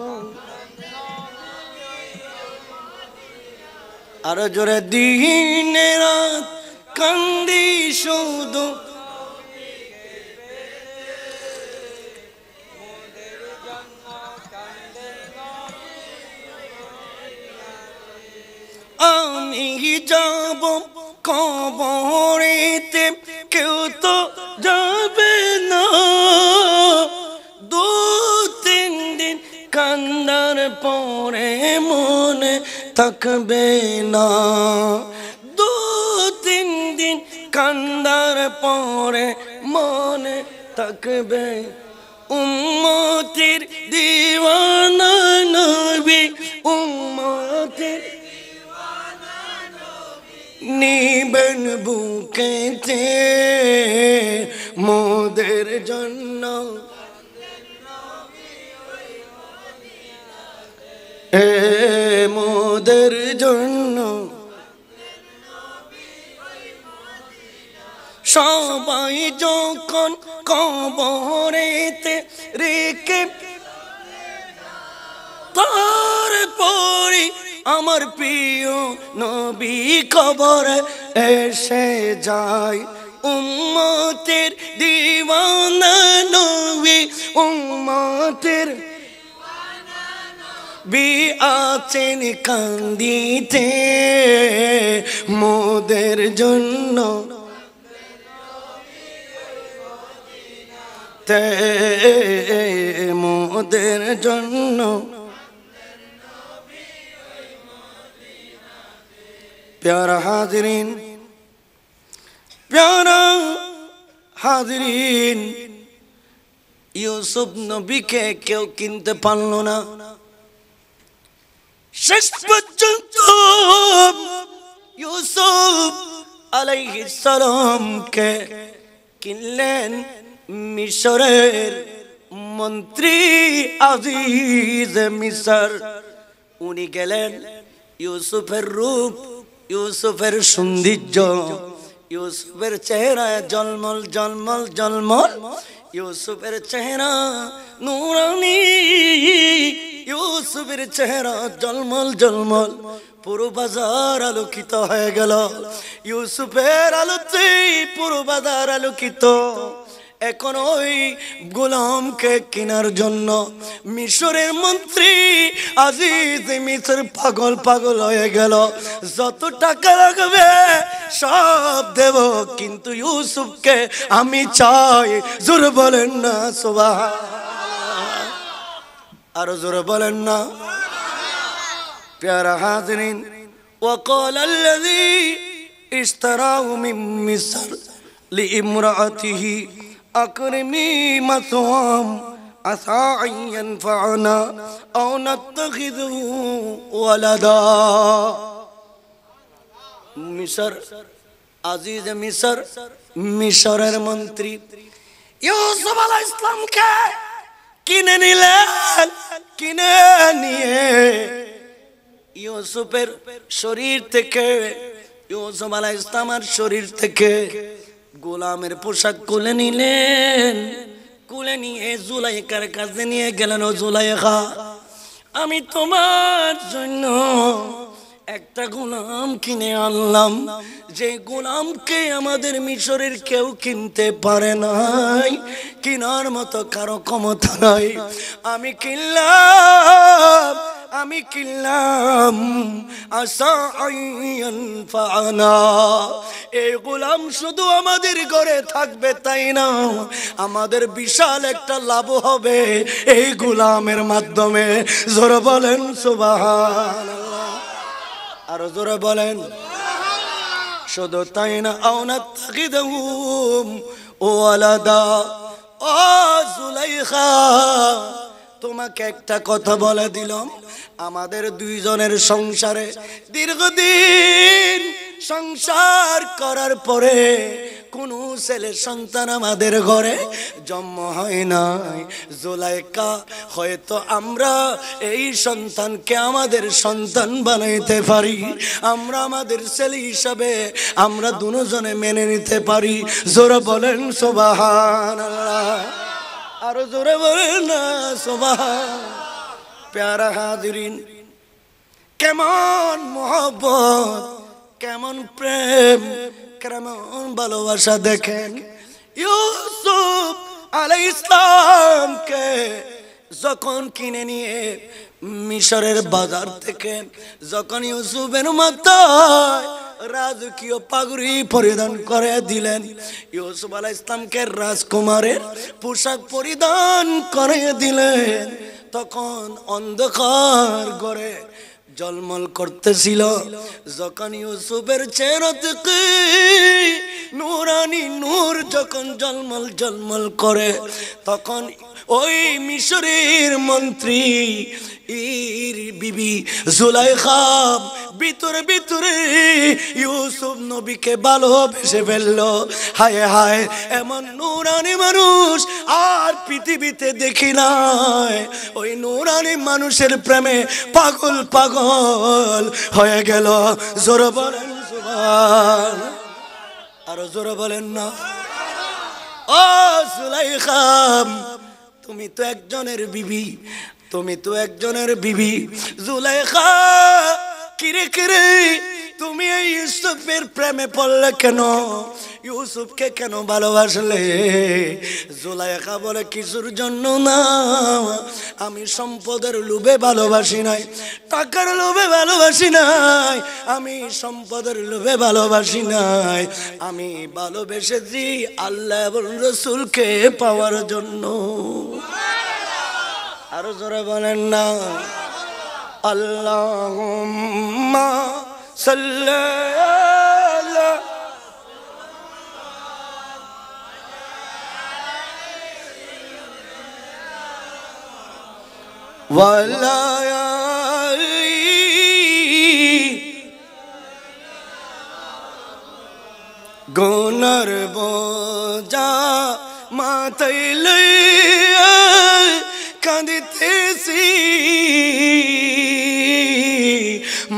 আরো জোরে দিন রাত কান্দি শুধু যাব কবরেতে কেউ তো যাবে না দু তিন দিন কান্দার পরে মনে থাকবে না দু তিন দিন কান্দার পরে মনে থাকবে উম্মতির দিওয়ানা নবী নিবেন বুকেতে মোদের জন্য এ মোদের জন্য সবাই যখন কবরেতে রেখে তারপরে আমার প্রিয় নবী খবর এসে যায় উম্মতের দিওয়ানা নবী উম্মতের আছেন কান্দিতে মোদের জন্য তে মোদের জন্য প্যারা हाजरीन প্যারা হাজরিন ইউসুফ নবীকে কেউ কিনতে পারল না শেষ পর্যন্ত ইউসুফ আলাইসালামকে কিনলেন মিশরের মন্ত্রী আজিজ মিশর উনি গেলেন ইউসুফের রূপ ইউসুফের সৌন্দর্য ইউসুফের চেহারা জলমল জলমল জলমল ইউসুফের চেহারা নুরানি ইউসুফের চেহারা জলমল জলমল পুরো বাজার আলোকিত হয়ে গেল ইউসুফের আলোতেই পুরো বাজার আলোকিত এখন ওই গোলামকে কেনার জন্য মিশরের মন্ত্রী আজিজ মিশর পাগল পাগল হয়ে গেল যত টাকা লাগবে সব দেব কিন্তু ইউসুফকে আমি চাই জোর বলেন না সোভা আরো জোরে বলেন না প্যারা হাজরিন وقال الذي اشتراه من مصر لامرأته أكرمي مثوام عسى أن ينفعنا أو نتخذه ولدا مصر عزيز مصر মিশরের মন্ত্রী ইউসুফ আলাহ ইসলামকে কিনে নিলেন কিনে নিয়ে ইউসুফের শরীর থেকে ইউসুফ আলাহ ইসলামের শরীর থেকে গোলামের পোশাক কুলে নিলেন কুলে নিয়ে জুলাইকার কাছে নিয়ে গেলেন ও জুলাইখা আমি তোমার জন্য একটা গোলাম কিনে আনলাম যে গোলামকে আমাদের মিশরের কেউ কিনতে পারে নাই কিনার মতো কারো ক্ষমতা নাই আমি কিনলাম আমি কিনলাম আশা এই গোলাম শুধু আমাদের ঘরে থাকবে তাই না আমাদের বিশাল একটা লাভ হবে এই গোলামের মাধ্যমে জোর বলেন সুবাহ আরো জোরে বলেন শুধু তাই না আওনা তাকিদহুম ও আলাদা ও জুলাইখা তোমাকে একটা কথা বলে দিলাম আমাদের দুইজনের সংসারে দীর্ঘদিন সংসার করার পরে কোনো ছেলে সন্তান আমাদের ঘরে জন্ম হয় নাই জোলাইকা হয়তো আমরা এই সন্তানকে আমাদের সন্তান বানাইতে পারি আমরা আমাদের ছেলে হিসাবে আমরা দুজনে মেনে নিতে পারি জোরে বলেন সোবাহান আরো জোরে বলেন না সোবাহান প্যারা হাজরিন কেমন মোহব্বত কেমন প্রেম কেমন ভালোবাসা দেখেন ইউসুফ আলাই ইসলামকে যখন কিনে নিয়ে মিশরের বাজার থেকে যখন ইউসুফের মাথায় রাজকীয় পাগুড়ি পরিধান করে দিলেন ইউসুফ আলাহ ইসলামকে রাজকুমারের পোশাক পরিধান করে দিলেন তখন অন্ধকার গড়ে জলমল করতেছিল যখন ইউসুফের চেহারা থেকে নুরানি নূর যখন জলমল জলমল করে তখন ওই মিশরের মন্ত্রী ইর বিবি জুলাইখা ভিতরে ভিতরে ইউসুফ নবীকে ভালোবেসে ফেলল হায় হায় এমন নুরানি মানুষ আর পৃথিবীতে দেখি নাই ওই নুরানি মানুষের প্রেমে পাগল পাগল হয়ে গেল জোর বলেন আরো জোর বলেন না ও সুলাইখাম তুমি তো একজনের বিবি তুমি তো একজনের বিবি জুলেখা কিরে কিরে তুমি ইউসুফের প্রেমে পড়লে কেন ইউসুফকে কেন ভালোবাসলে জোলাইখা বলে কিছুর জন্য না আমি সম্পদের লোভে ভালোবাসি নাই টাকার লোভে ভালোবাসি নাই আমি সম্পদের লোভে ভালোবাসি নাই আমি ভালোবেসেছি আল্লাহ রসুলকে পাওয়ার জন্য আরো জোরে বলেন না আল্লাহ صلی لالا گونر بو جا مات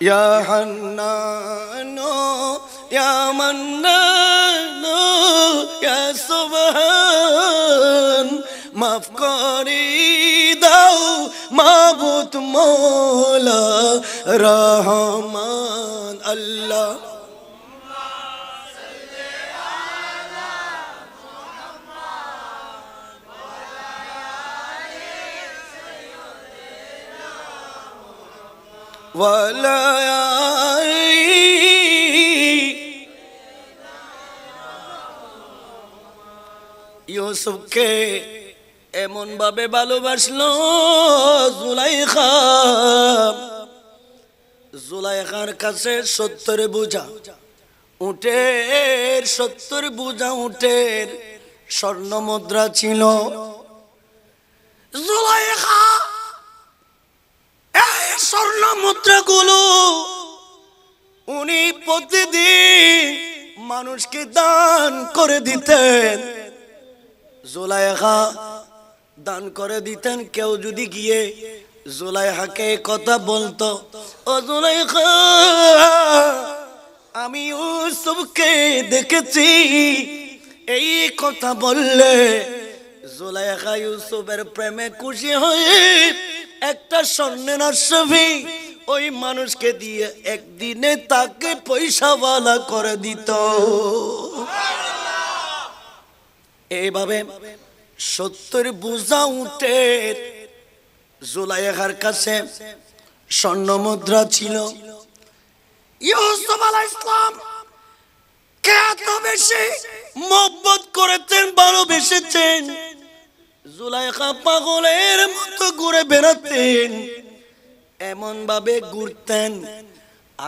يا حنان يا منان يا سبحان মাফ করে দাও মাবুত মোলা রহমান আল্লাহ ইউসুফকে এমন ভাবে ভালোবাসলো জুলাই জুলাইখার কাছে সত্তর বুঝা উঠের সত্তর বুঝা উঠের স্বর্ণ মুদ্রা ছিল জুলাইখা স্বর্ণ গুলো উনি প্রতিদিন মানুষকে দান করে দিতেন জোলাইহা দান করে দিতেন কেউ যদি গিয়ে জোলাইহাকে কথা বলতো ও জোলাইহা আমি ইউসুফকে দেখেছি এই কথা বললে জোলাইহা ইউসুফের প্রেমে খুশি হয়ে একটা স্বর্ণের আশ্রফি ওই মানুষকে দিয়ে একদিনে তাকে পয়সাওয়ালা করে দিত এইভাবে সত্তর বুঝা উঠে জুলাই এগার কাছে স্বর্ণ মুদ্রা ছিল ইসলাম কে বেশি মহব্বত করেছেন বারো বেসেছেন জুলাইখা পাগলের মতো ঘুরে বেড়াতেন এমন ভাবে ঘুরতেন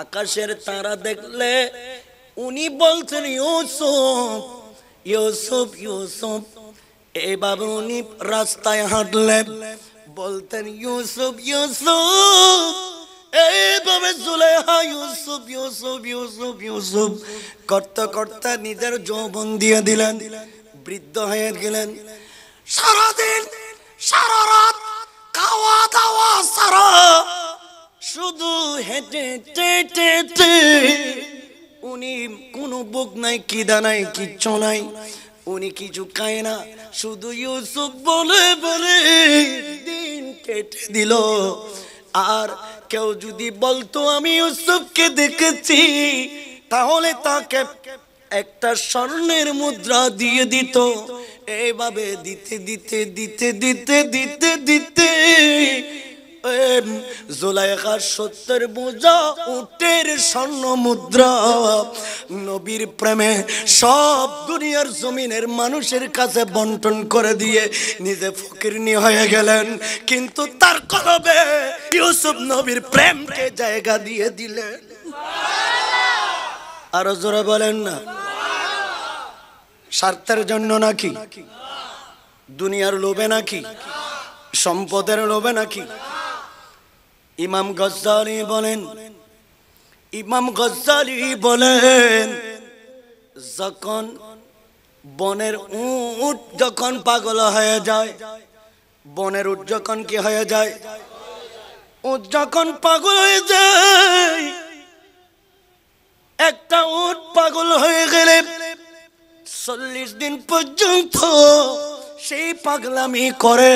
আকাশের তারা দেখলে উনি বলছেন ইউসুফ ইউসুফ ইউসুফ এভাবে উনি রাস্তায় হাঁটলেন বলতেন ইউসুফ ইউসুফ এইভাবে জুলাইহা ইউসুফ ইউসুফ ইউসুফ ইউসুফ করতে কর্তা নিজের যৌবন দিয়ে দিলেন বৃদ্ধ হয়ে গেলেন সারাদিন সারা রাত খাওয়া দাওয়া সারা শুধু হেঁটে টেটে উনি কোনো বুক নাই কিদা নাই কিচ্ছু নাই উনি কিছু খায় না শুধু ইউসুফ বলে বলে দিন কেটে দিল আর কেউ যদি বলতো আমি ইউসুফকে দেখেছি তাহলে তাকে একটা স্বর্ণের মুদ্রা দিয়ে দিত এইভাবে দিতে দিতে দিতে দিতে দিতে দিতে জোলাইখার সত্যের বোঝা উটের স্বর্ণ মুদ্রা নবীর প্রেমে সব দুনিয়ার জমিনের মানুষের কাছে বন্টন করে দিয়ে নিজে ফকিরনি হয়ে গেলেন কিন্তু তার কলবে ইউসুফ নবীর প্রেমকে জায়গা দিয়ে দিলেন আরো জোরে বলেন না স্বার্থের জন্য নাকি দুনিয়ার লোভে নাকি সম্পদের লোভে নাকি ইমাম গজ্জালি বলেন ইমাম গজ্জালি বলেন যখন বনের উট যখন পাগল হয়ে যায় বনের উট যখন কি হয়ে যায় উট যখন পাগল হয়ে যায় একটা উট পাগল হয়ে গেলে চল্লিশ দিন পর্যন্ত সেই পাগলামি করে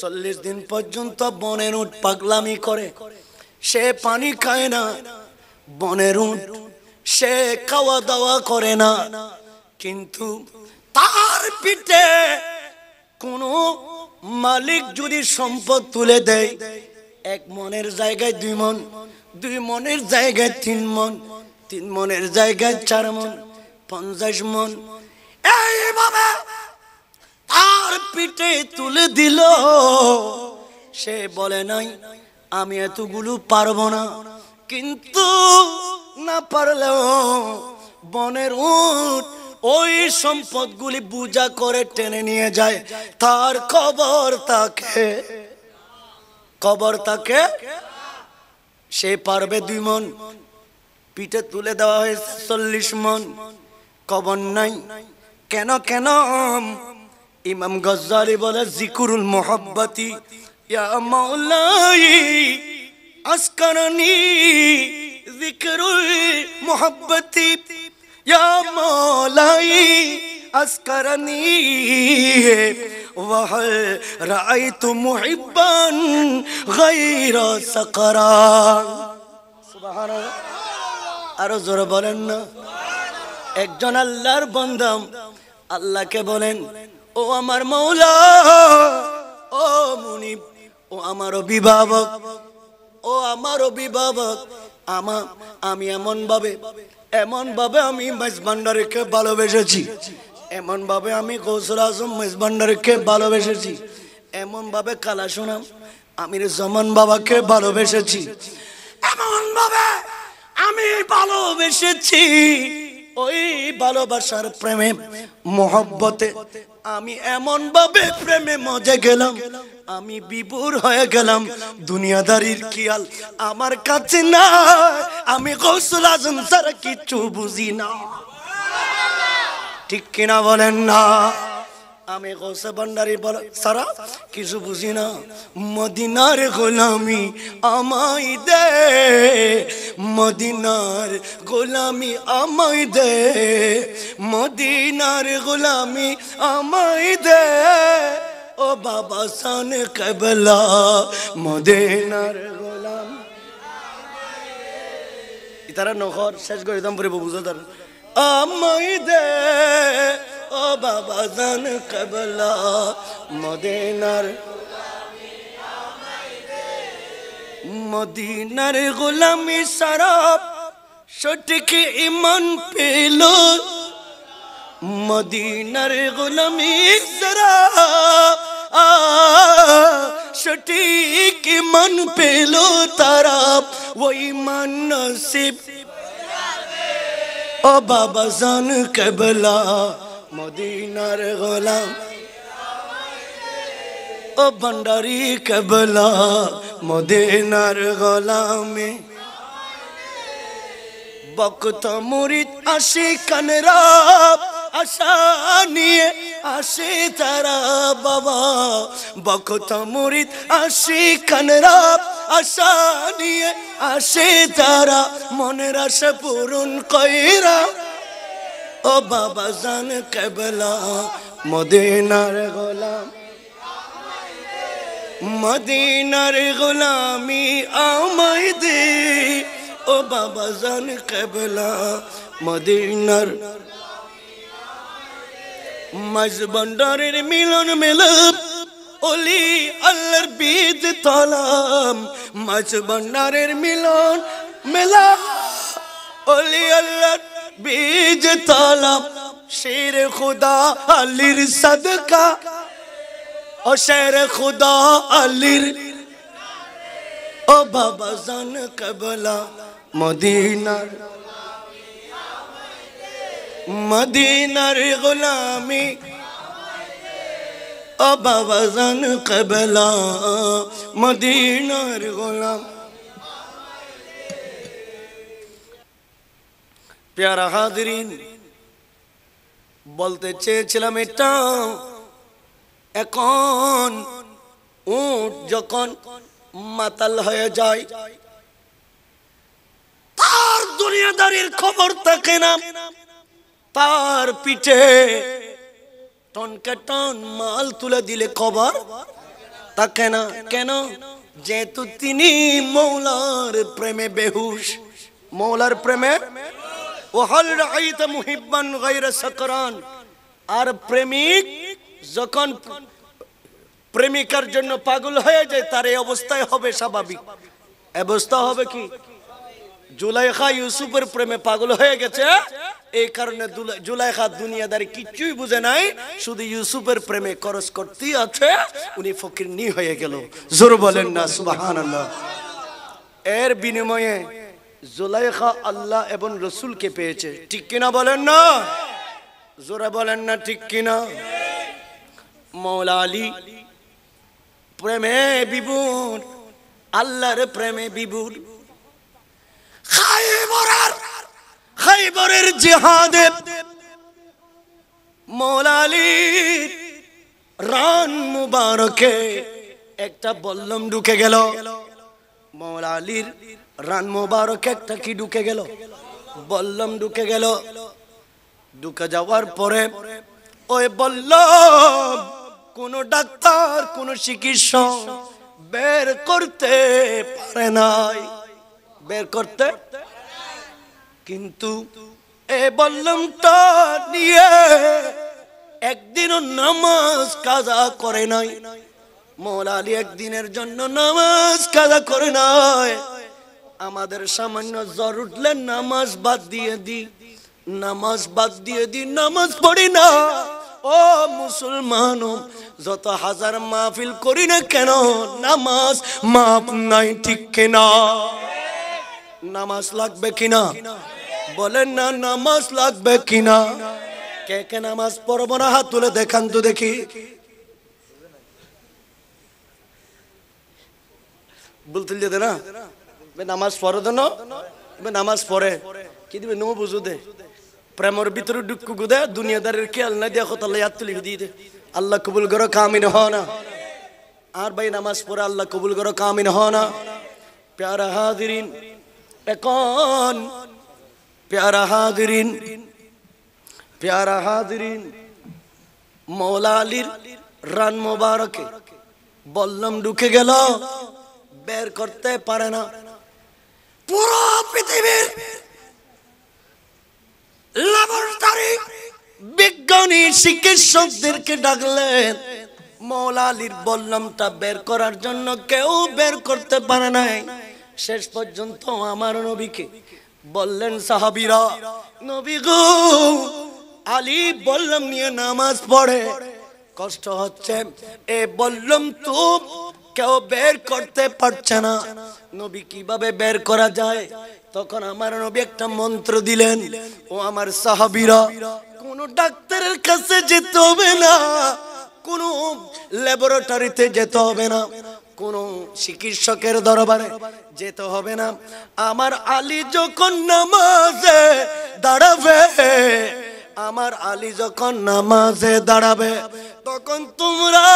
চল্লিশ দিন পর্যন্ত বনের উঠ পাগলামি করে সে পানি খায় না বনের উঠ সে খাওয়া দাওয়া করে না কিন্তু তার পিঠে কোন মালিক যদি সম্পদ তুলে দেয় এক মনের জায়গায় দুই মন দুই মনের জায়গায় তিন মন তিন মনের জায়গায় চার মন পঞ্চাশ মন বাবা তার পিঠে তুলে দিল সে বলে নাই আমি এতগুলো পারবো না কিন্তু না পারলেও বনের উঠ ওই সম্পদগুলি বুজা করে টেনে নিয়ে যায় তার কবর তাকে কবর তাকে সে পারবে দুই মন পিঠে তুলে দেওয়া হয়েছে চল্লিশ মন কবন নাই কেন কেন ইমাম গজ্জারি বলে জিকুরুল মোহাব্বতি আসকারণী মোহাব্বতি মৌলাই अस्करनी है वह राय तो मुहिबन गैर सकरा আরো জোরে বলেন না একজন আল্লাহর বন্ধম আল্লাহকে বলেন ও আমার মৌলা ও মুনি ও আমার অভিভাবক ও আমার অভিভাবক আমা আমি এমন ভাবে এমন ভাবে আমি মাইজ ভালোবেসেছি এমনভাবে আমি গৌসুল আজম মেজবান্ডারকে ভালোবেসেছি এমনভাবে কালা শোনাম আমি জমান বাবাকে ভালোবেসেছি এমনভাবে আমি ভালোবেসেছি ওই ভালোবাসার প্রেমে মোহব্বতে আমি এমন ভাবে প্রেমে মজে গেলাম আমি বিপুর হয়ে গেলাম দুনিয়াদারির কিয়াল আমার কাছে না আমি কৌশল আজম তারা কিছু বুঝি না ঠিক কিনা বলেন না আমি গোসে ভান্ডারি বল সারা কিছু বুঝি না মদিনার গোলামি আমাই দে মদিনার গোলামি আমায় দে মদিনার গোলামি আমাই দে ও বাবা সান কেবলা মদিনার গোলাম তারা নখর শেষ করে দাম পরে বুঝো তারা আমায় দে ও বাবা জান কবলা মদিনার মদিনার গোলামি সারাপ সঠিক ইমান পেল মদিনার গোলামি সারাপ সঠিক ইমান পেল তারা ওই মান সিপ ও বাবা জান কেবলা মদিনার গোলাম ও ভান্ডারি কেবলা মদিনার গোলামে বকত মুরিদ আসে কানরা আশা নিয়ে আসে তারা বাবা বকত মুরিদ আসে কানরা আশা নিয়ে আসে তারা মনের আশা পূরণ কইরা ও বাবা জান কেবলা মদিনার গোলাম মদিনার গোলামি আমায় দে ও বাবা জান কেবলা মদিনার মাঝ মিলন মেলা অলি আল্লাহর বীজ তলাম মাছ ভান্ডারের মিলন মেলা অলি আল্লাহর বীজ তলাম শের খুদা আলির সাদকা ও শের খুদা আলির ও বাবা জান কবলা মদিনার মদিনার গোলামী অবাবাজান কেবলা মদিনার গোলাম প্যারা হাজরিন বলতে চেয়েছিলাম এটা এখন উঠ যখন মাতাল হয়ে যায় তার দুনিয়াদারির খবর থাকে না তার পিঠে টনকে টন মাল তুলে দিলে খবর তা কেন কেন যেহেতু তিনি মৌলার প্রেমে বেহুশ মৌলার প্রেমে ওহল রাইতে মুহিব্বান গাইরে সকরান আর প্রেমিক যখন প্রেমিকার জন্য পাগল হয়ে যায় তার এই অবস্থায় হবে স্বাভাবিক অবস্থা হবে কি জুলাইখা ইউসুফের প্রেমে পাগল হয়ে গেছে এই কারণে জুলাইখা দুনিয়াদারি কিচ্ছুই বুঝে নাই শুধু ইউসুফের প্রেমে খরচ করতেই আছে উনি ফকির নি হয়ে গেল জোর বলেন না সুবাহান এর বিনিময়ে জুলাইখা আল্লাহ এবং রসুলকে পেয়েছে ঠিক কিনা বলেন না জোরে বলেন না ঠিক কিনা মৌলা আলী প্রেমে বিভুর আল্লাহর প্রেমে বিভুর খাইবরার খাইবরের জিহাদে মৌলালির রান মুবারকে একটা বল্লম ঢুকে গেল মৌলালির রান মুবারকে একটা কি ঢুকে গেল বল্লম ঢুকে গেল ঢুকে যাওয়ার পরে ওই বলল কোন ডাক্তার কোন চিকিৎসক বের করতে পারে নাই বের করতে কিন্তু এ বললাম তো নিয়ে একদিনও নামাজ কাজা করে নাই মোলালি একদিনের জন্য নামাজ কাজা করে নাই আমাদের সামান্য জ্বর উঠলে নামাজ বাদ দিয়ে দি নামাজ বাদ দিয়ে দি নামাজ পড়ি না ও মুসলমান যত হাজার মাহফিল করি না কেন নামাজ মাফ নাই ঠিক কেনা নামাজ লাগবে কিনা বলেন না নামাজ লাগবে কিনা কে কে নামাজ পড়বো না হাত তুলে দেখান তো দেখি বলতে যেতে না নামাজ পড়ে তো না নামাজ পড়ে কি দিবে নো বুঝু দে প্রেমর ভিতরে ডুকু গুদে দুনিয়াদারের খেয়াল না দেখো তাহলে হাত তুলে দিয়ে দে আল্লাহ কবুল করো কামিন হ না আর ভাই নামাজ পড়ে আল্লাহ কবুল করো কামিন হ না প্যারা হাদিরিন এখন প্যারা হাজরিন প্যারা হাজরিন মৌলালির রান মোবারকে বললাম ঢুকে গেল বের করতে পারে না পুরো পৃথিবীর ল্যাবরেটরি বিজ্ঞানী চিকিৎসকদেরকে ডাকলেন মৌলালির আলীর বললামটা বের করার জন্য কেউ বের করতে পারে নাই শেষ পর্যন্ত আমার নবীকে বললেন সাহাবিরা নবী গো আলী বললাম নিয়ে নামাজ পড়ে কষ্ট হচ্ছে এ বললাম তো কেউ বের করতে পারছে না নবী কিভাবে বের করা যায় তখন আমার নবী একটা মন্ত্র দিলেন ও আমার সাহাবিরা কোন ডাক্তারের কাছে যেতে হবে না কোন ল্যাবরেটরিতে যেতে হবে না কোনো চিকিৎসকের দরবারে যেতে হবে না আমার আলী যখন নামাজে দাঁড়াবে আমার আলী যখন নামাজে দাঁড়াবে তখন তোমরা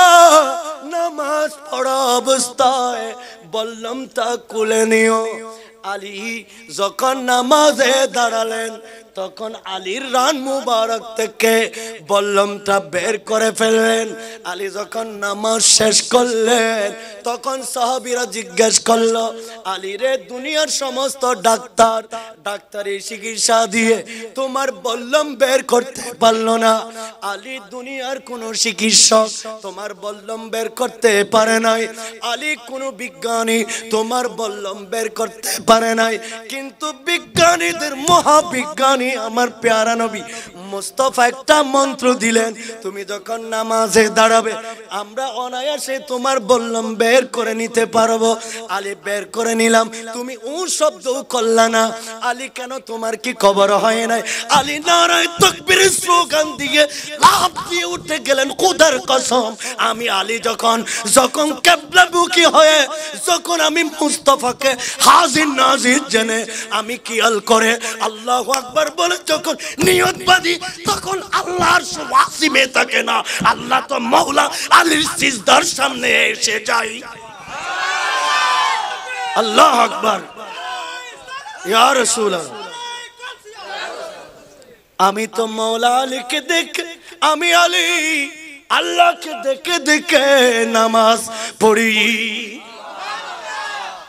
নামাজ পড়া অবস্থায় বললাম তা কুলে নিও আলী যখন নামাজে দাঁড়ালেন তখন আলীর রান মুবারক থেকে বল্লমটা বের করে ফেললেন আলী যখন নামাজ শেষ করলেন তখন সাহাবিরা জিজ্ঞেস করলো আলীরে দুনিয়ার সমস্ত ডাক্তার ডাক্তারি চিকিৎসা দিয়ে তোমার বল্লম বের করতে পারল না আলী দুনিয়ার কোন চিকিৎসক তোমার বল্লম বের করতে পারে নাই আলী কোন বিজ্ঞানী তোমার বল্লম বের করতে পারে নাই কিন্তু বিজ্ঞানীদের মহাবিজ্ঞানী আপনি আমার পেয়ারা নবী মুস্তফা একটা মন্ত্র দিলেন তুমি যখন নামাজে দাঁড়াবে আমরা অনায়াসে তোমার বললাম বের করে নিতে পারবো আলী বের করে নিলাম তুমি ও শব্দ করলা না আলী কেন তোমার কি খবর হয় নাই আলী নারায় তকবির স্লোগান দিয়ে লাভ দিয়ে উঠে গেলেন কুদার কসম আমি আলী যখন যখন কেবলামুখী হয়ে যখন আমি মুস্তফাকে হাজির নাজির জেনে আমি কিয়াল করে আল্লাহ আকবার বলে যখন নিয়তবাদী তখন আল্লাহর সুবাসিমে থাকে না আল্লাহ তো মহলা আলীর সিজদার সামনে এসে যাই আল্লাহ আকবর ইয়া রাসূলুল্লাহ আমি তো মৌলা আলীকে দেখে আমি আলী আল্লাহকে দেখে দেখে নামাজ পড়ি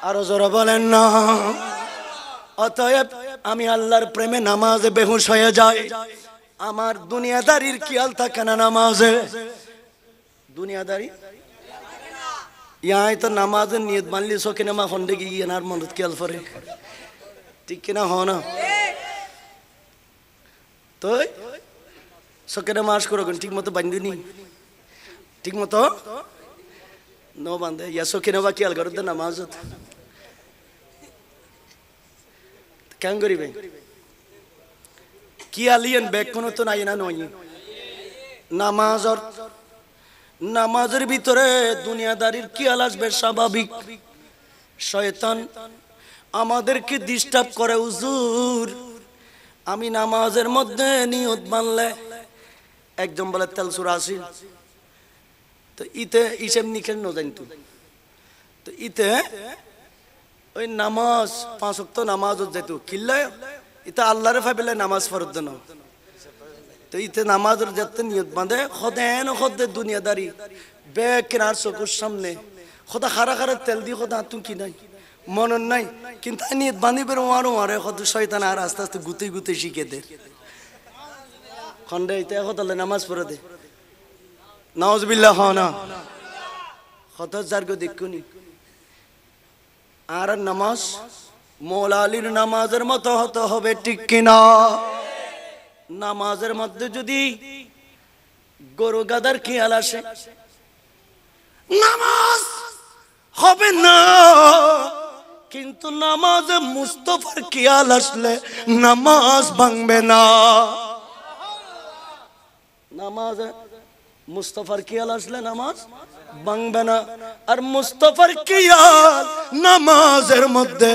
আরো জোরা বলেন না অতএব আমি আল্লাহর প্রেমে নামাজে বেহুশ হয়ে যাই আমার দুনিয়াদারির কিয়াল থাকে না নামাজে দুনিয়াদারি ইয়াই তো নামাজের নিয়ত মানলি সকিনে নামা হন্ডে গিয়ে আর মনত কিয়াল ফরে ঠিক কিনা হ না তো নামা আস করো ঠিক মতো বান্ধি নি ঠিক মতো ন বান্ধে ইয়া সকিনে বা কিয়াল করতে নামাজত কেন করিবে কি আলিয়েন ব্যাগ তো নাই না নই নামাজর নামাজের ভিতরে দুনিয়াদারির খেয়াল আসবে স্বাভাবিক শয়তান আমাদেরকে ডিস্টার্ব করে উজুর আমি নামাজের মধ্যে নিয়ত মানলে একজন বলে তেল সুর আসি তো ইতে ইসেম নিখেন নজানতু তো ইতে ওই নামাজ পাঁচ অক্ত নামাজ যেত কিল্লায় ইতা আল্লাহরে ফাইবেলে নামাজ ফরত দেন তো ইতে নামাজের যাতে নিয়ত বাঁধে সদেন সদে দুনিয়াদারি বে কেনার চকুর সামনে সদা খারা খারা তেল দিয়ে সদা হাতুন কি নাই মনন নাই কিন্তু নিয়ত বাঁধি বের মারো মারে সদ শয়তান আর আস্তে আস্তে গুতে গুতে শিখে দে খন্ডে ইতে সদালে নামাজ পড়ে দে নওয়াজ বিল্লাহ হন হত যার গো দেখুনি আর নামাজ মোলালির নামাজের মতো হতে হবে ঠিক কিনা নামাজের মধ্যে যদি গরু গাদার খেয়াল আসে নামাজ হবে না কিন্তু নামাজে মুস্তফার খেয়াল আসলে নামাজ ভাঙবে না নামাজ মুস্তফার খেয়াল আসলে নামাজ ভাঙবে না আর মুস্তফার কি আর নামাজের মধ্যে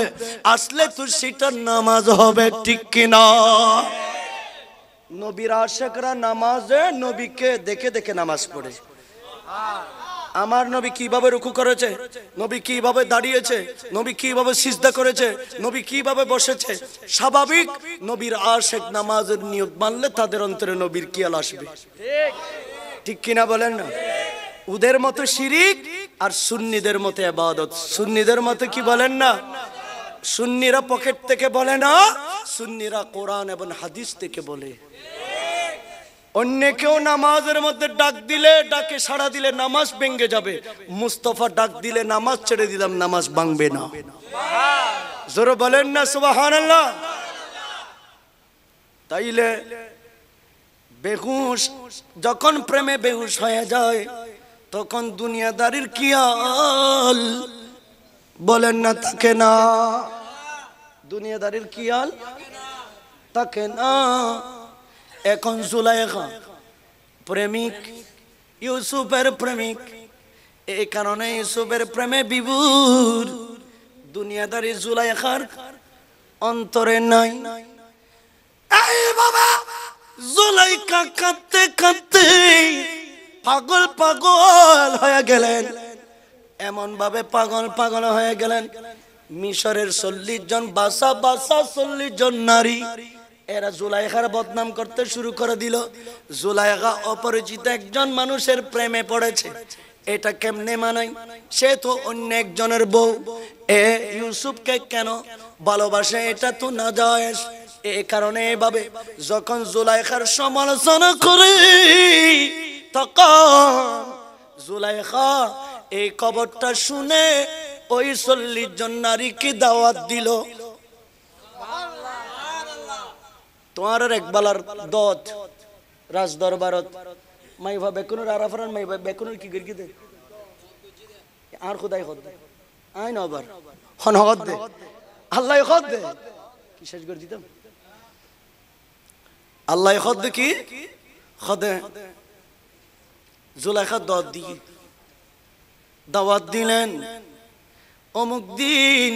আসলে তো সেটা নামাজ হবে ঠিক কিনা নবীর আশেকরা নামাজে নবীকে দেখে দেখে নামাজ পড়ে আমার নবী কিভাবে রুখু করেছে নবী কিভাবে দাঁড়িয়েছে নবী কিভাবে সিজদা করেছে নবী কিভাবে বসেছে স্বাভাবিক নবীর আশেক নামাজের নিয়োগ মানলে তাদের অন্তরে নবীর কিয়াল আসবে ঠিক কিনা বলেন না ওদের মতো শিরিক আর সুন্নিদের মতো আবাদত সুন্নিদের মতো কি বলেন না সুন্নিরা পকেট থেকে বলে না সুন্নিরা কোরআন এবং হাদিস থেকে বলে অন্য কেউ নামাজের মধ্যে ডাক দিলে ডাকে সাড়া দিলে নামাজ ভেঙ্গে যাবে মুস্তফা ডাক দিলে নামাজ ছেড়ে দিলাম নামাজ ভাঙবে না জোরে বলেন না সুবাহান তাইলে বেহুশ যখন প্রেমে বেহুশ হয়ে যায় তখন দুনিয়াদারির কি বলেন না থাকে না দুনিয়াদারির কি তাকে থাকে না এখন জুলাইখা প্রেমিক ইউসুফের প্রেমিক এই কারণে ইউসুফের প্রেমে বিভুর দুনিয়াদারি জুলাইখার অন্তরে নাই নাই বাবা জুলাইকা কাঁদতে কাঁদতে পাগল পাগল হয়ে গেলেন এমন ভাবে পাগল পাগল হয়ে গেলেন মিশরের চল্লিশ জন বাসা বাসা চল্লিশ জন নারী এরা জুলাইখার বদনাম করতে শুরু করে দিল জুলাইখা অপরিচিত একজন মানুষের প্রেমে পড়েছে এটা কেমনে মানাই সে তো অন্য একজনের বউ এ ইউসুফকে কেন ভালোবাসে এটা তো না যায় এ কারণে এভাবে যখন জুলাইখার সমালোচনা করে জুলাইখা এই খবরটা শুনে ওই চল্লিশ জন নারীকে দাওয়াত দিল তোমার একবালার দত রাজ দরবারত মাইভা বেকুনের আরাফরান মাইভা বেকুনের কি গির দে আর খুদাই হদ দে আইন আবার হন হদ দে আল্লাহ হদ দে কি শেষ করে আল্লাহ হদ দে কি হদে জুলাইখা দাওয়াত দিয়ে দাওয়াত দিলেন অমুক দিন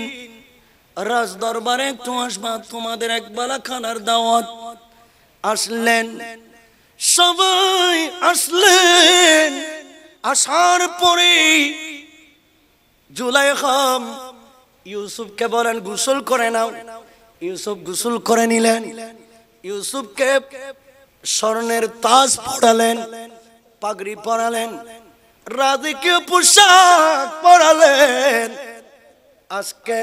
রাজ দরবারে একটু আসবা তোমাদের বেলা খানার দাওয়াত আসলেন সবাই আসলেন আসার পরে জুলাই খাম ইউসুফকে বলেন গোসল করে নাও ইউসুফ গুসল করে নিলেন ইউসুফকে স্বর্ণের তাজ পড়ালেন পাগড়ি পরালেন রাজকীয় পোশাক পরালেন আজকে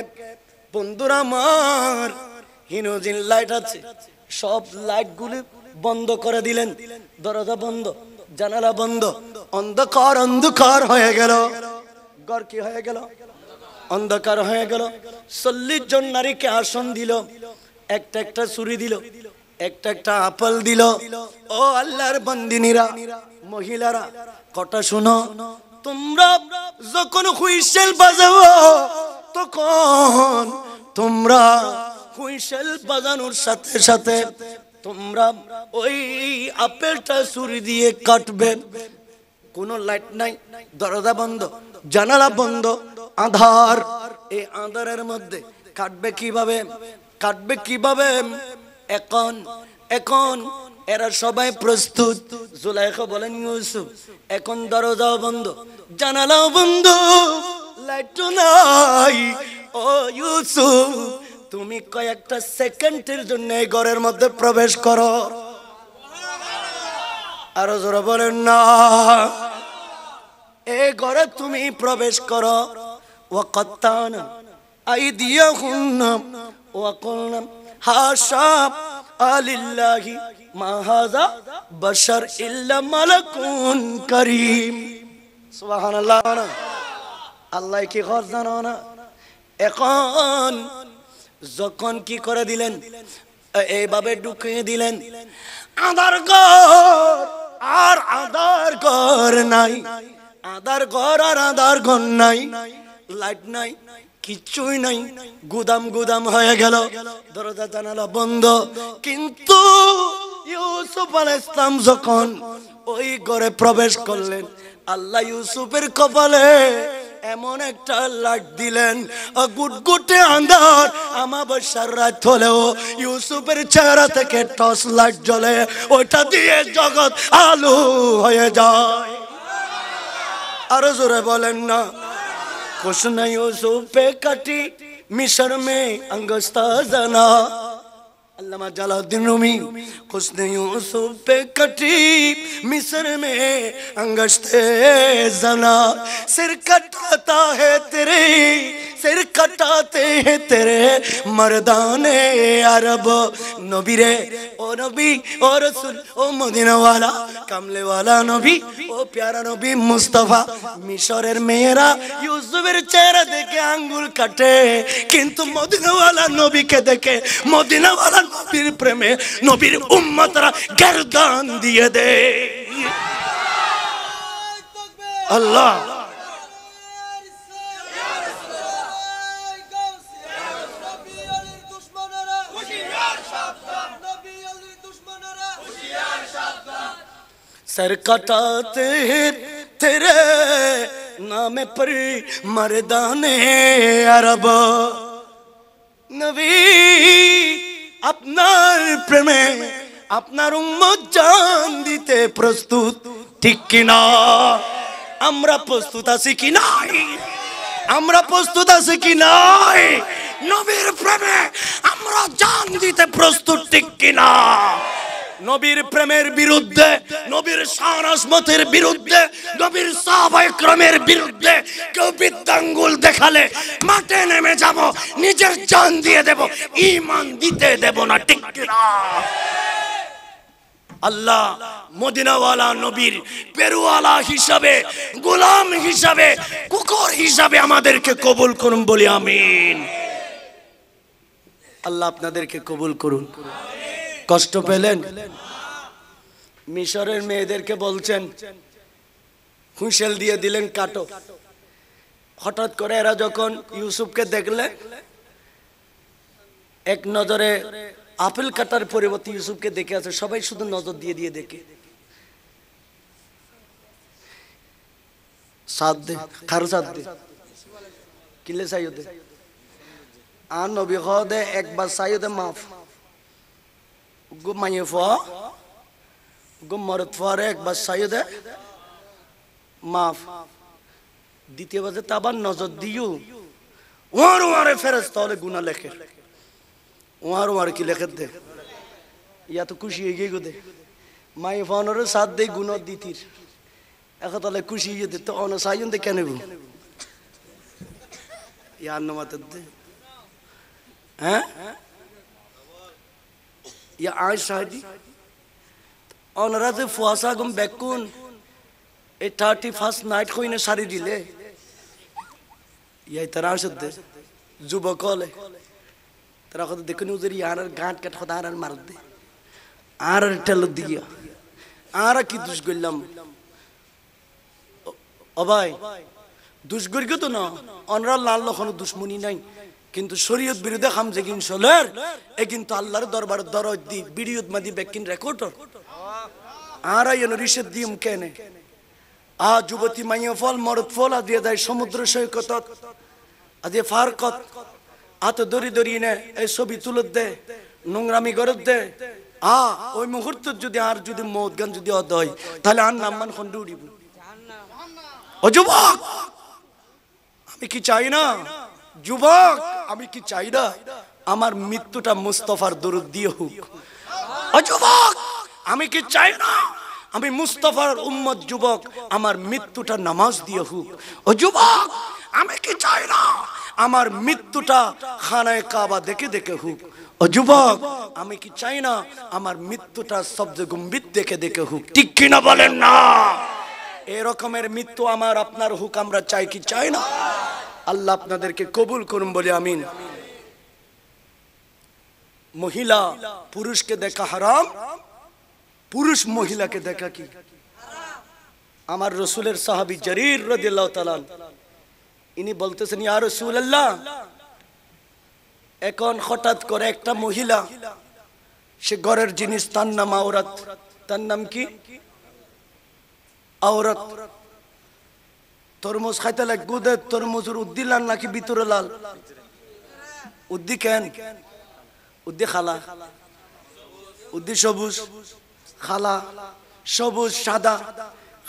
বন্ধুরা আমার হিনোজিন লাইট আছে সব লাইটগুলি বন্ধ করে দিলেন দরজা বন্ধ জানালা বন্ধ অন্ধকার অন্ধকার হয়ে গেল ঘর কি হয়ে গেল অন্ধকার হয়ে গেল চল্লিশ জন নারীকে আসন দিল একটা একটা ছুরি দিল একটা একটা আপল দিল ও আল্লাহর বন্দিনীরা মহিলারা কটা শুনো তোমরা যখন হুইসেল বাজাবো তখন তোমরা হুইসেল বাজানোর সাথে সাথে তোমরা ওই আপেলটা ছুরি দিয়ে কাটবে কোনো লাইট নাই দরজা বন্ধ জানালা বন্ধ আধার এই আধারের মধ্যে কাটবে কিভাবে কাটবে কিভাবে এখন এখন এরা সবাই প্রস্তুত জুলাইখা বলেন ইউসুফ এখন দরজাও বন্ধ জানালাও বন্ধ লাইট নাই ও ইউসুফ তুমি কয়েকটা সেকেন্ডের জন্য এই ঘরের মধ্যে প্রবেশ করো আরো জোরে বলেন না এই ঘরে তুমি প্রবেশ করো ও কত্তানা আই দিয়ে হুন্নাম ও কলনাম হাসাম আলিল্লাহি মাহাজা বশর ইল্লা মালাকুন করিম সুবহানাল্লাহ আল্লাহ কি খর জানো না এখন যখন কি করে দিলেন এইভাবে ঢুকিয়ে দিলেন আধার ঘর আর আধার ঘর নাই আধার ঘর আর আধার ঘর নাই লাইট নাই কিছুই নাই গুদাম গুদাম হয়ে গেল দরজা জানালা বন্ধ কিন্তু ইউসুফ আল ইসলাম যখন ওই ঘরে প্রবেশ করলেন আল্লাহ ইউসুফের কপালে এমন একটা লাট দিলেন গুটগুটে আন্ধার আমাবস্যার রাত হলেও ইউসুফের চেহারা থেকে টস লাট জ্বলে ওটা দিয়ে জগৎ আলু হয়ে যায় আরো জোরে বলেন না کچھ نہیں ہو سوپے کٹی مصر میں انگستہ زنا अल्लामा जलाउद्दीन रूमी खुस्न यूसुफ पे कटी मिस्र में अंगश्ते जना सिर कटाता है तेरे सिर कटाते हैं तेरे मर्दाने अरब नबी रे ओ नबी ओ रसूल ओ मदीना वाला कमले वाला नबी ओ प्यारा नबी मुस्तफा মিশরের মেয়েরা ইউসুফের চেহারা দেখে আঙ্গুল কাটে কিন্তু মদিনাওয়ালা নবীকে দেখে মদিনাওয়ালা নবীর প্রেমে নবীর উম্মতরা গান দিয়ে দে আল্লাহ सर कटाते तेरे नाम पर मर्दाने अरब नवी আপনার প্রেমে আপনার উম্মত জান দিতে প্রস্তুত ঠিক কিনা আমরা প্রস্তুত আছি কি নাই আমরা প্রস্তুত আছি কি নাই নবীর প্রেমে আমরা জান দিতে প্রস্তুত ঠিক কিনা নবীর প্রেমের বিরুদ্ধে নবীর সারাসমতের বিরুদ্ধে নবীর সাহবাইক্রমের বিরুদ্ধে কেউ বিদ্যাঙ্গুল দেখালে মাঠে নেমে যাব নিজের চান দিয়ে দেব ইমান দিতে দেব না ঠিক আল্লাহ মদিনাওয়ালা নবীর পেরুওয়ালা হিসাবে গোলাম হিসাবে কুকুর হিসাবে আমাদেরকে কবুল করুন বলি আমিন আল্লাহ আপনাদেরকে কবুল করুন কষ্ট পেলেন মিশরের মেয়েদেরকে বলছেন হুঁসেল দিয়ে দিলেন কাটো হঠাৎ করে এরা যখন ইউসুফকে দেখলে এক নজরে আপেল কাটার পরিবর্তে ইউসুফকে দেখে আছে সবাই শুধু নজর দিয়ে দিয়ে দেখে কিলে সাইও আর নবী হদে একবার সাইও মাফ گم مانی فو گم مرد فارق بس ساید মাফ দ্বিতীয় বাজে তা নজর দিও ওয়ার ওয়ারে ফেরেস তাহলে গুনা লেখে ওয়ার ওয়ার কি লেখে দে ইয়া খুশি হয়ে গিয়ে দে মাই ফনরে সাত দে গুণ দিতির এখন তাহলে খুশি হয়ে দে তো অন সাইন দে কেন গু ইয়ার হ্যাঁ ya Aish Saadi. On Razi Fuasa Gum Bekun, a 31st night ko in a sari dile. Ya Tarashad, Zubakole. তারা কথা দেখুন ওদের আর গাঁট কাট কথা আর মার দে আর ঠেল দিয়া আর কি দুষ করলাম অবাই দুষ করি তো না অনরা লাল লখন দুশ্মনী নাই কিন্তু শরীয়ত বিরুদ্ধে হামজে কিন সোলার এ কিন্তু আল্লাহর দরবার দরজ দি বিড়িয়ত মাদি বেকিন রেকর্ড আর এন রিসের দিম কেনে আ যুবতী মাইয়া ফল মরদ ফল আদিয়ে দেয় সমুদ্র সৈকত আদি ফারকত আত দরি দরি নে এই ছবি তুলত দে নোংরামি গরত দে আ ওই মুহূর্ত যদি আর যদি মদ গান যদি অদ হয় তাহলে আর নাম্মান খন্ড উড়িব ও যুবক আমি কি চাই না যুবক আমি কি চাই না আমার মৃত্যুটা মুস্তফার দরুদ দিয়ে হোক যুবক আমি কি চাই না আমি মুস্তফার উম্মত যুবক আমার মৃত্যুটা নামাজ দিয়ে হোক ও যুবক আমি কি চাই না আমার মৃত্যুটা খানায় কাবা দেখে দেখে হোক ও যুবক আমি কি চাই না আমার মৃত্যুটা শব্দ গম্ভীর দেখে দেখে হোক ঠিক কিনা বলেন না এরকমের মৃত্যু আমার আপনার হুক আমরা চাই কি চাই না আল্লাহ আপনাদেরকে কবুল করুন বলে আমিন মহিলা পুরুষকে দেখা হারাম পুরুষ মহিলাকে দেখা কি আমার রসুলের সাহাবি জরির রদিল্লাহ তালান ইনি বলতেছেন ইয়া রসুল আল্লাহ এখন হঠাৎ করে একটা মহিলা সে ঘরের জিনিস তার নাম আওরাত তার নাম কি আওরাত তরমুজ খাইতে লাগ গুদে তরমুজের উদ্দি লাল নাকি ভিতরে লাল উদ্দি কেন উদ্দি খালা উদ্দি সবুজ খালা সবুজ সাদা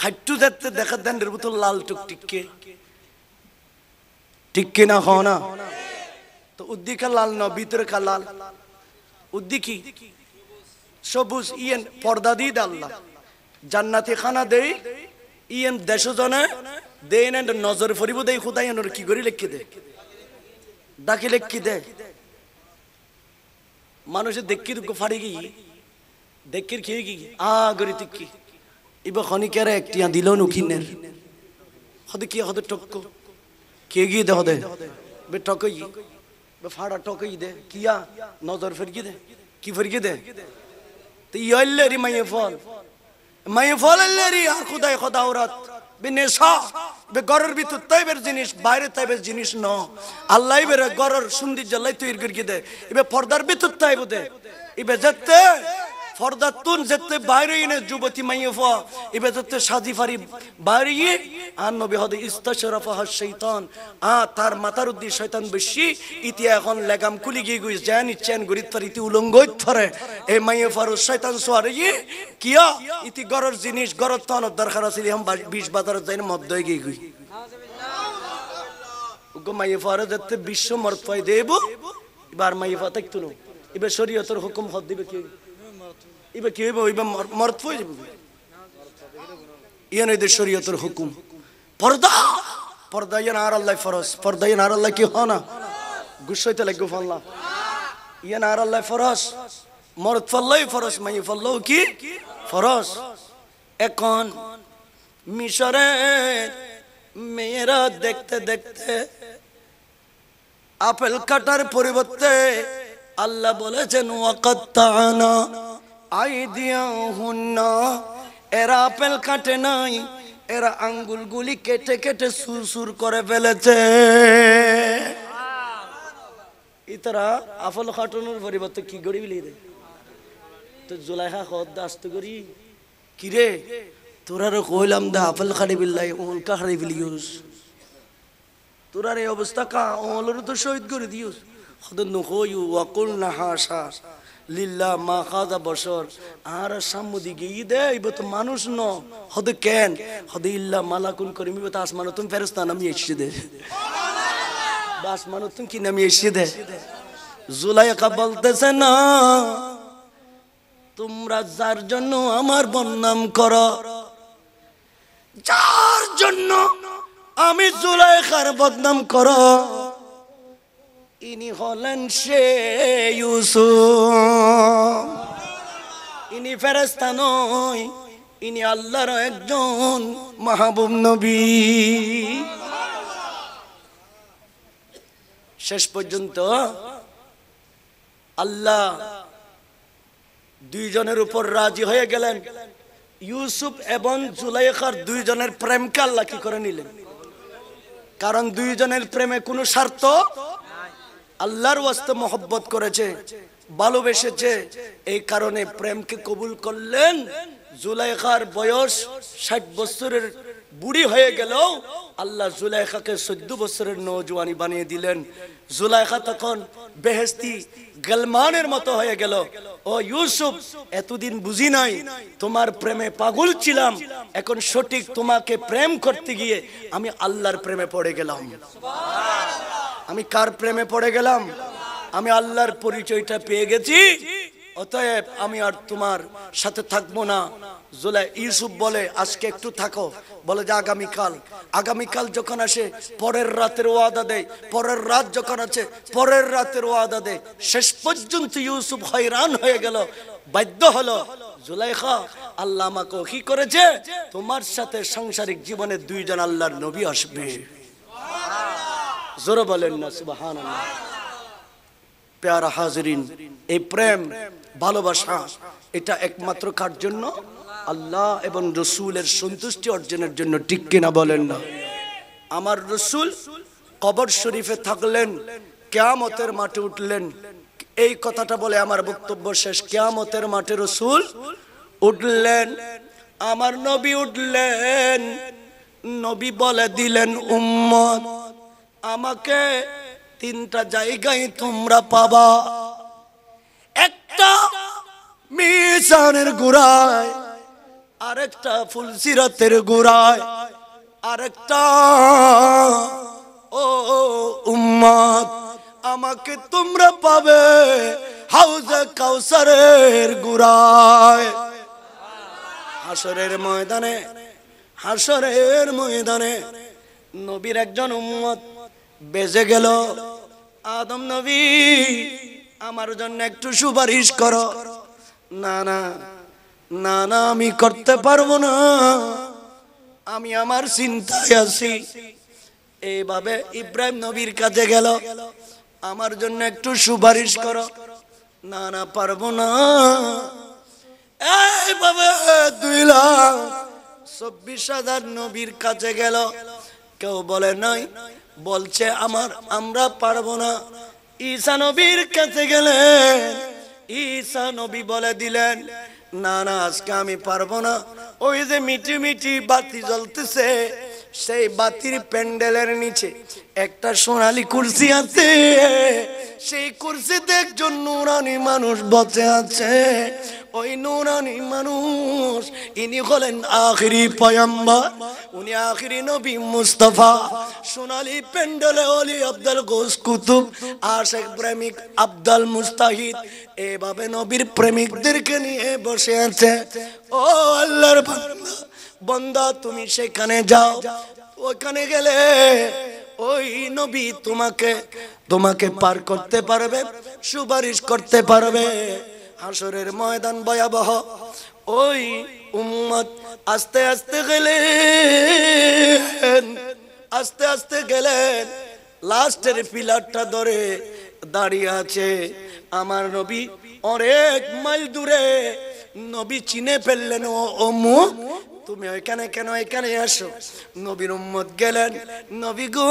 হাইটু দেখতে দেখা দেন ভিতর লাল টুকটিককে টিককে না হও না তো উদ্দি কা লাল না ভিতরে কা লাল উদ্দি কি সবুজ ইয়েন পর্দা দিয়ে আল্লাহ জান্নাতি খানা দেই ইয়েন দেশ জনে দেয় না নজর ফরিব দেয় খুদাই এনার কি করি লেখি দে ডাকি লেখি দে মানুষে দেখি দুঃখ ফাড়ি কি দেখির খেয়ে কি আ গরি তিকি ইব খনিকের একটি দিল নুখিনের হদে কি হদে টক্ক কে গিয়ে দে হদে বে টকই বে ফাড়া টকই দে কিয়া নজর ফেরকি দে কি ফেরকি দে তো ইয়াল্লেরি মাইয়ে ফল মাইয়ে ফল আর খুদাই খোদা ওরাত বিনেশা গরের ভিতর তাইবের জিনিস বাইরে তাইবের জিনিস ন আল্লাহ বেরে গরের সৌন্দর্য লাই তৈরি করি দে এবার পর্দার ভিতর তাইব দে এবার যেতে ফরদাতুন যেতে বাইরে এনে যুবতী মাইয়ে ফ এবার যেতে ফারি বাইরে আর নবী হদে ইস্তাশরাফা হাস আ তার উদ্দি বেশি ইতি এখন লেগাম কুলি গিয়ে গুই জ্যান ইচ্ছেন গরিত ফার ইতি উলঙ্গ থরে এই মাইয়ে শৈতান সোয়ারে ইয়ে কিয়া ইতি গরর জিনিস গরর তন দরকার আছিল হাম বিশ বাজার যাই মদ্দ গিয়ে গুই মাইয়ে ফারে যেতে বিশ্ব মর্ত দেব এবার মাইয়ে ফা থাকতো এবার শরীয়তের হুকুম হদ দিবে কি ইবা কি হইব ইবা মরত হয়ে যাব শরীয়তের হুকুম পর্দা পর্দা ইয়ান আর আল্লাহ পর্দা ইয়ান আর আল্লাহ কি হ না গুসাইতে লাগবে ফাল্লা ইয়ান আর আল্লাহ মরত ফাল্লাই মাই ফাল্লাও কি ফরজ এখন মিশরে মেয়েরা দেখতে দেখতে আপেল কাটার পরিবর্তে আল্লাহ বলেছেন আনা আই দিয়া হুন না এরা আপেল কাটে নাই এরা আঙ্গুলগুলি কেটে কেটে সুরসুর করে ফেলেছে ইতারা আফল খাটানোর পরিবর্তে কি গড়ি বিলিয়ে দেয় তো জুলাইহা হদ্দা দাস্ত করি কিরে তোরারে কইলাম দা আফল খাড়ি বিল্লাই ওলকা খাড়ি বিলিউস তোরার এই অবস্থা কা ওলর তো শহীদ করে দিউস হদ নুকোয়ু ওয়াকুল না হাসা লিল্লা মা খাজা বসর আর সাম্য দিকে ই দেব তো মানুষ ন হদ কেন হদে ইল্লা মালাকুন করিম তো আসমান তুমি ফেরস্তা নামিয়ে এসে দে আসমান তুমি কি নামিয়ে এসে দে জুলাইকা বলতেছে না তোমরা যার জন্য আমার বদনাম কর যার জন্য আমি জুলাইকার বদনাম করো ইনি হলেন সে ইউসু ইনি ফেরেস্তা নয় ইনি আল্লাহর একজন মাহবুব নবী শেষ পর্যন্ত আল্লাহ দুইজনের উপর রাজি হয়ে গেলেন ইউসুফ এবং জুলাইখার দুইজনের প্রেমকে আল্লাহ কি করে নিলেন কারণ দুইজনের প্রেমে কোনো স্বার্থ আল্লাহর ওয়াস্তে মোহব্বত করেছে ভালোবেসেছে এই কারণে প্রেমকে কবুল করলেন জুলাইখার বয়স ষাট বছরের বুড়ি হয়ে গেল আল্লাহ জুলাইখাকে চোদ্দ বছরের নৌজওয়ানি বানিয়ে দিলেন জুলাইখা তখন বেহেস্তি গলমানের মতো হয়ে গেল ও ইউসুফ এতদিন বুঝি নাই তোমার প্রেমে পাগল ছিলাম এখন সঠিক তোমাকে প্রেম করতে গিয়ে আমি আল্লাহর প্রেমে পড়ে গেলাম আমি কার প্রেমে পড়ে গেলাম আমি আল্লাহর পরিচয়টা পেয়ে গেছি অতএব আমি আর তোমার সাথে থাকবো না জুলাই ইউসুফ বলে আজকে একটু থাকো বলে যে আগামীকাল আগামীকাল যখন আসে পরের রাতের ওয়াদা দেয় পরের রাত যখন আছে পরের রাতের ওয়াদা দেয় শেষ পর্যন্ত ইউসুফ হয়রান হয়ে গেল বাধ্য হলো জুলাইখা আল্লাহ আমাকে কি করেছে তোমার সাথে সাংসারিক জীবনে দুইজন আল্লাহর নবী আসবে জোরে বলেন না সুবাহান প্যারা হাজরিন এই প্রেম ভালোবাসা এটা একমাত্র কার জন্য আল্লাহ এবং রসুলের সন্তুষ্টি অর্জনের জন্য ঠিক কিনা বলেন না আমার রসুল কবর শরীফে থাকলেন কেয়ামতের মাঠে উঠলেন এই কথাটা বলে আমার বক্তব্য শেষ কেয়ামতের মাঠে রসুল উঠলেন আমার নবী উঠলেন নবী বলে দিলেন উম্মত আমাকে তিনটা জায়গায় তোমরা পাবা একটা মিশনের গোড়ায় আরেকটা সিরাতের গোড়ায় আরেকটা ও উম্মাদ আমাকে তোমরা পাবে হাউজে কাউসারের গোড়ায় হাসরের ময়দানে হাসরের ময়দানে নবীর একজন উম্মত বেজে গেল আদম নবী আমার জন্য একটু সুপারিশ করো না না না না আমি করতে পারবো না আমি আমার চিন্তায় আছি এইভাবে ইব্রাহিম নবীর কাছে গেল আমার জন্য একটু সুপারিশ করো না না পারবো না এইভাবে দুই লাখ চব্বিশ হাজার নবীর কাছে গেল কেউ বলে নাই বলছে আমার আমরা পারবো না ঈশা নবীর কাছে গেলে ঈশা নবী বলে দিলেন না না আজকে আমি পারবো না ওই যে মিটি মিটি বাতি জ্বলতেছে সেই বাতির প্যান্ডেলের নিচে একটা সোনালি কুর্সি আছে সেই কুর্সিতে একজন নুরানি মানুষ বসে আছে ওই নুরানি মানুষ ইনি হলেন আখিরি পয়ম্বর উনি আখিরি নবী মুস্তফা সোনালি প্যান্ডেলে অলি আব্দাল গোস কুতুব শেখ প্রেমিক আব্দাল মুস্তাহিদ এভাবে নবীর প্রেমিকদেরকে নিয়ে বসে আছে ও আল্লাহর বান্দা বন্দা তুমি সেখানে যাও ওখানে গেলে ওই নবী তোমাকে তোমাকে পার করতে পারবে সুপারিশ করতে পারবে হাসরের ময়দান ভয়াবহ ওই উম্মত আস্তে আস্তে গেলেন আস্তে আস্তে গেলেন লাস্টের পিলারটা ধরে দাঁড়িয়ে আছে আমার নবী অনেক মাইল দূরে নবী চিনে ফেললেন ও অমুক তুমি ওইখানে কেন এখানে আসো নবীর উম্মত গেলেন নবী গো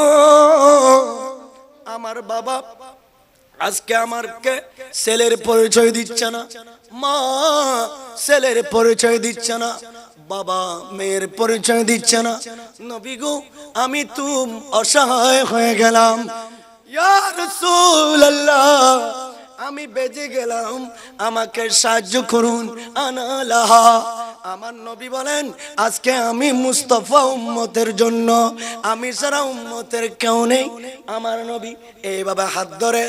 আমার বাবা আজকে আমার কে ছেলের পরিচয় দিচ্ছে না মা ছেলের পরিচয় দিচ্ছে না বাবা মেয়ের পরিচয় দিচ্ছে না নবী গো আমি তুম অসহায় হয়ে গেলাম ইয়া রাসূলুল্লাহ আমি বেজে গেলাম আমাকে সাহায্য করুন আনালাহা আমার নবী বলেন আজকে আমি মুস্তফা উম্মতের জন্য আমি সারা উম্মতের কেউ নেই আমার নবী এইভাবে হাত ধরে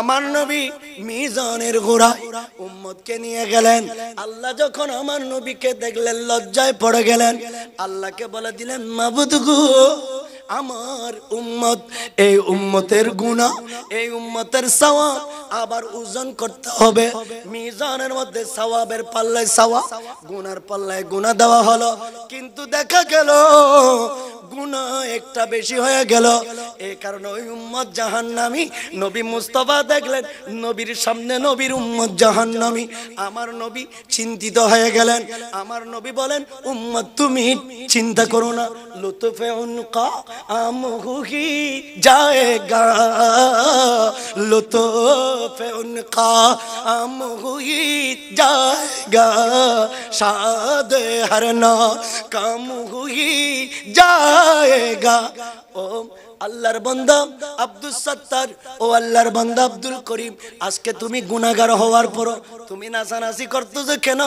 আমার নবী মিজানের ঘোড়া উম্মতকে নিয়ে গেলেন আল্লাহ যখন আমার নবীকে দেখলেন লজ্জায় পড়ে গেলেন আল্লাহকে বলে দিলেন মাবুদ গু আমার উম্মত এই উম্মতের গুণা এই উম্মতের সওয়াব আবার ওজন করতে হবে মিজানের মধ্যে সওয়াবের পাল্লায় সওয়া গুনার পাল্লায় গুণা দেওয়া হলো কিন্তু দেখা গেল গুণা একটা বেশি হয়ে গেল এ কারণে ওই উম্মত নামি নবী মুস্তফা দেখলেন নবীর সামনে নবীর উম্মত নামি আমার নবী চিন্তিত হয়ে গেলেন আমার নবী বলেন উম্মত তুমি চিন্তা করো না লুতুফে উনকা আমহুহি জায়েগা লুতুফে উনকা আমহুহি জায়েগা সাদে হরনা কাম হুই জায়েগা জায়গা ও আল্লাহর বন্দা আব্দুল সত্তার ও আল্লাহর বন্দা আব্দুল করিম আজকে তুমি গুণাগার হওয়ার পর তুমি নাচানাচি করতো যে কেন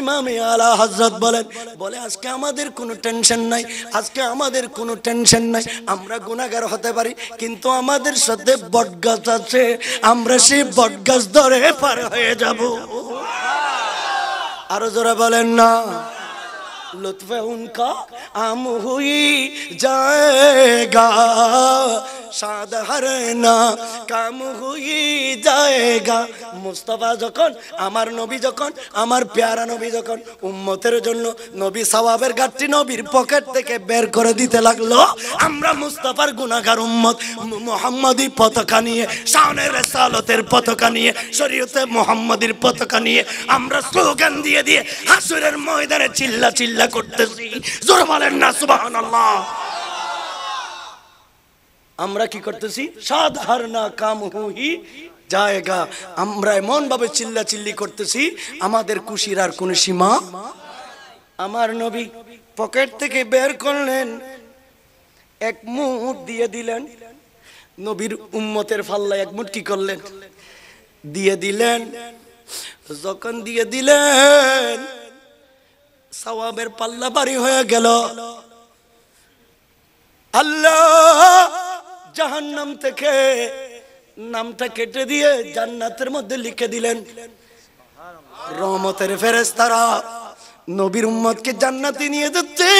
ইমামে আলা হজরত বলেন বলে আজকে আমাদের কোনো টেনশন নাই আজকে আমাদের কোনো টেনশন নাই আমরা গুণাগার হতে পারি কিন্তু আমাদের সাথে বটগাছ আছে আমরা সেই বটগাছ ধরে পার হয়ে যাব আরো জোরে বলেন না लुत्फ उनका आम हुई जाएगा সাদ হারেনা কাম হুই জায়গা মুস্তফা যখন আমার নবী যখন আমার পেয়ারা নবী যখন উম্মতের জন্য নবী সওয়াবের গাঠটি নবীর পকেট থেকে বের করে দিতে লাগলো আমরা মুস্তফার গুণাগার উম্মত মোহাম্মদী পতাকা নিয়ে শাহনের রেসালতের পতাকা নিয়ে শরীয়তে মোহাম্মদীর পতাকা নিয়ে আমরা স্লোগান দিয়ে দিয়ে হাসুরের ময়দানে চিল্লা চিল্লা চিন্তা করতেছি জোরে বলেন না সুবহানাল্লাহ আমরা কি করতেছি সাধারণ কাম হুহি জায়গা আমরা এমন ভাবে চিল্লা চিল্লি করতেছি আমাদের খুশির আর কোন সীমা আমার নবী পকেট থেকে বের করলেন এক মুহূর্ত দিয়ে দিলেন নবীর উম্মতের ফাল্লা এক মুঠ কি করলেন দিয়ে দিলেন যখন দিয়ে দিলেন সওয়াবের পাল্লা বাড়ি হয়ে গেল আল্লাহ নাম থেকে নামটা কেটে দিয়ে জান্নাতের মধ্যে লিখে দিলেন রহমতের ফেরেস্তারা নবীর উম্মদকে জান্নাতি নিয়ে দিচ্ছে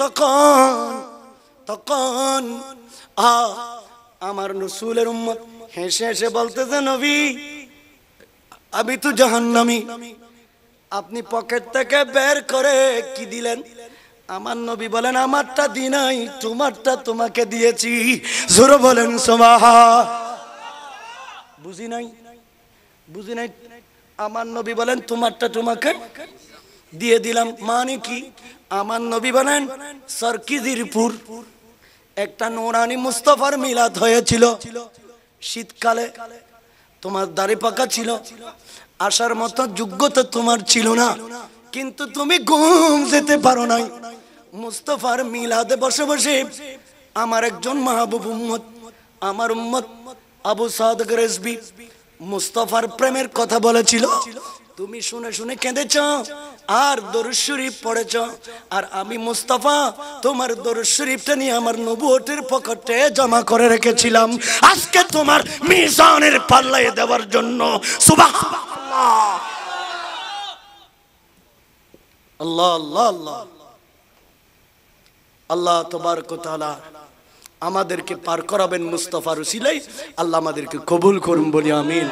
তখন তখন আ আমার নসুলের উম্মত হেসে হেসে বলতেছে নবী আমি তো জাহান্নামী আপনি পকেট থেকে বের করে কি দিলেন আমার নবী বলেন আমারটা দি নাই তোমারটা তোমাকে দিয়েছি জোরে বলেন সোমাহা বুঝি নাই বুঝি নাই আমার নবী বলেন তোমারটা তোমাকে দিয়ে দিলাম মানে কি আমার নবী বলেন সরকিদিরপুর একটা নোরানি মুস্তফার মিলাদ হয়েছিল শীতকালে তোমার দাড়ি পাকা ছিল আসার মতো যোগ্যতা তোমার ছিল না কিন্তু তুমি ঘুম যেতে পারো নাই মুস্তফার মিলাদে বসে বসে আমার একজন মাহবুব উম্মত আমার উম্মত আবু সাদ গ্রেসবি মুস্তফার প্রেমের কথা বলেছিল তুমি শুনে শুনে কেঁদেছ আর দরুদ শরীফ পড়েছ আর আমি মুস্তাফা তোমার দরুদ শরীফটা নিয়ে আমার নবুয়তের পকেটে জমা করে রেখেছিলাম আজকে তোমার মিশনের পাল্লায় দেওয়ার জন্য সুবহানাল্লাহ আল্লাহ আল্লাহ আল্লাহ আমাদেরকে পার করাবেন মুস্তফা উসিলাই আল্লাহ আমাদেরকে কবুল করুন বলি আমিন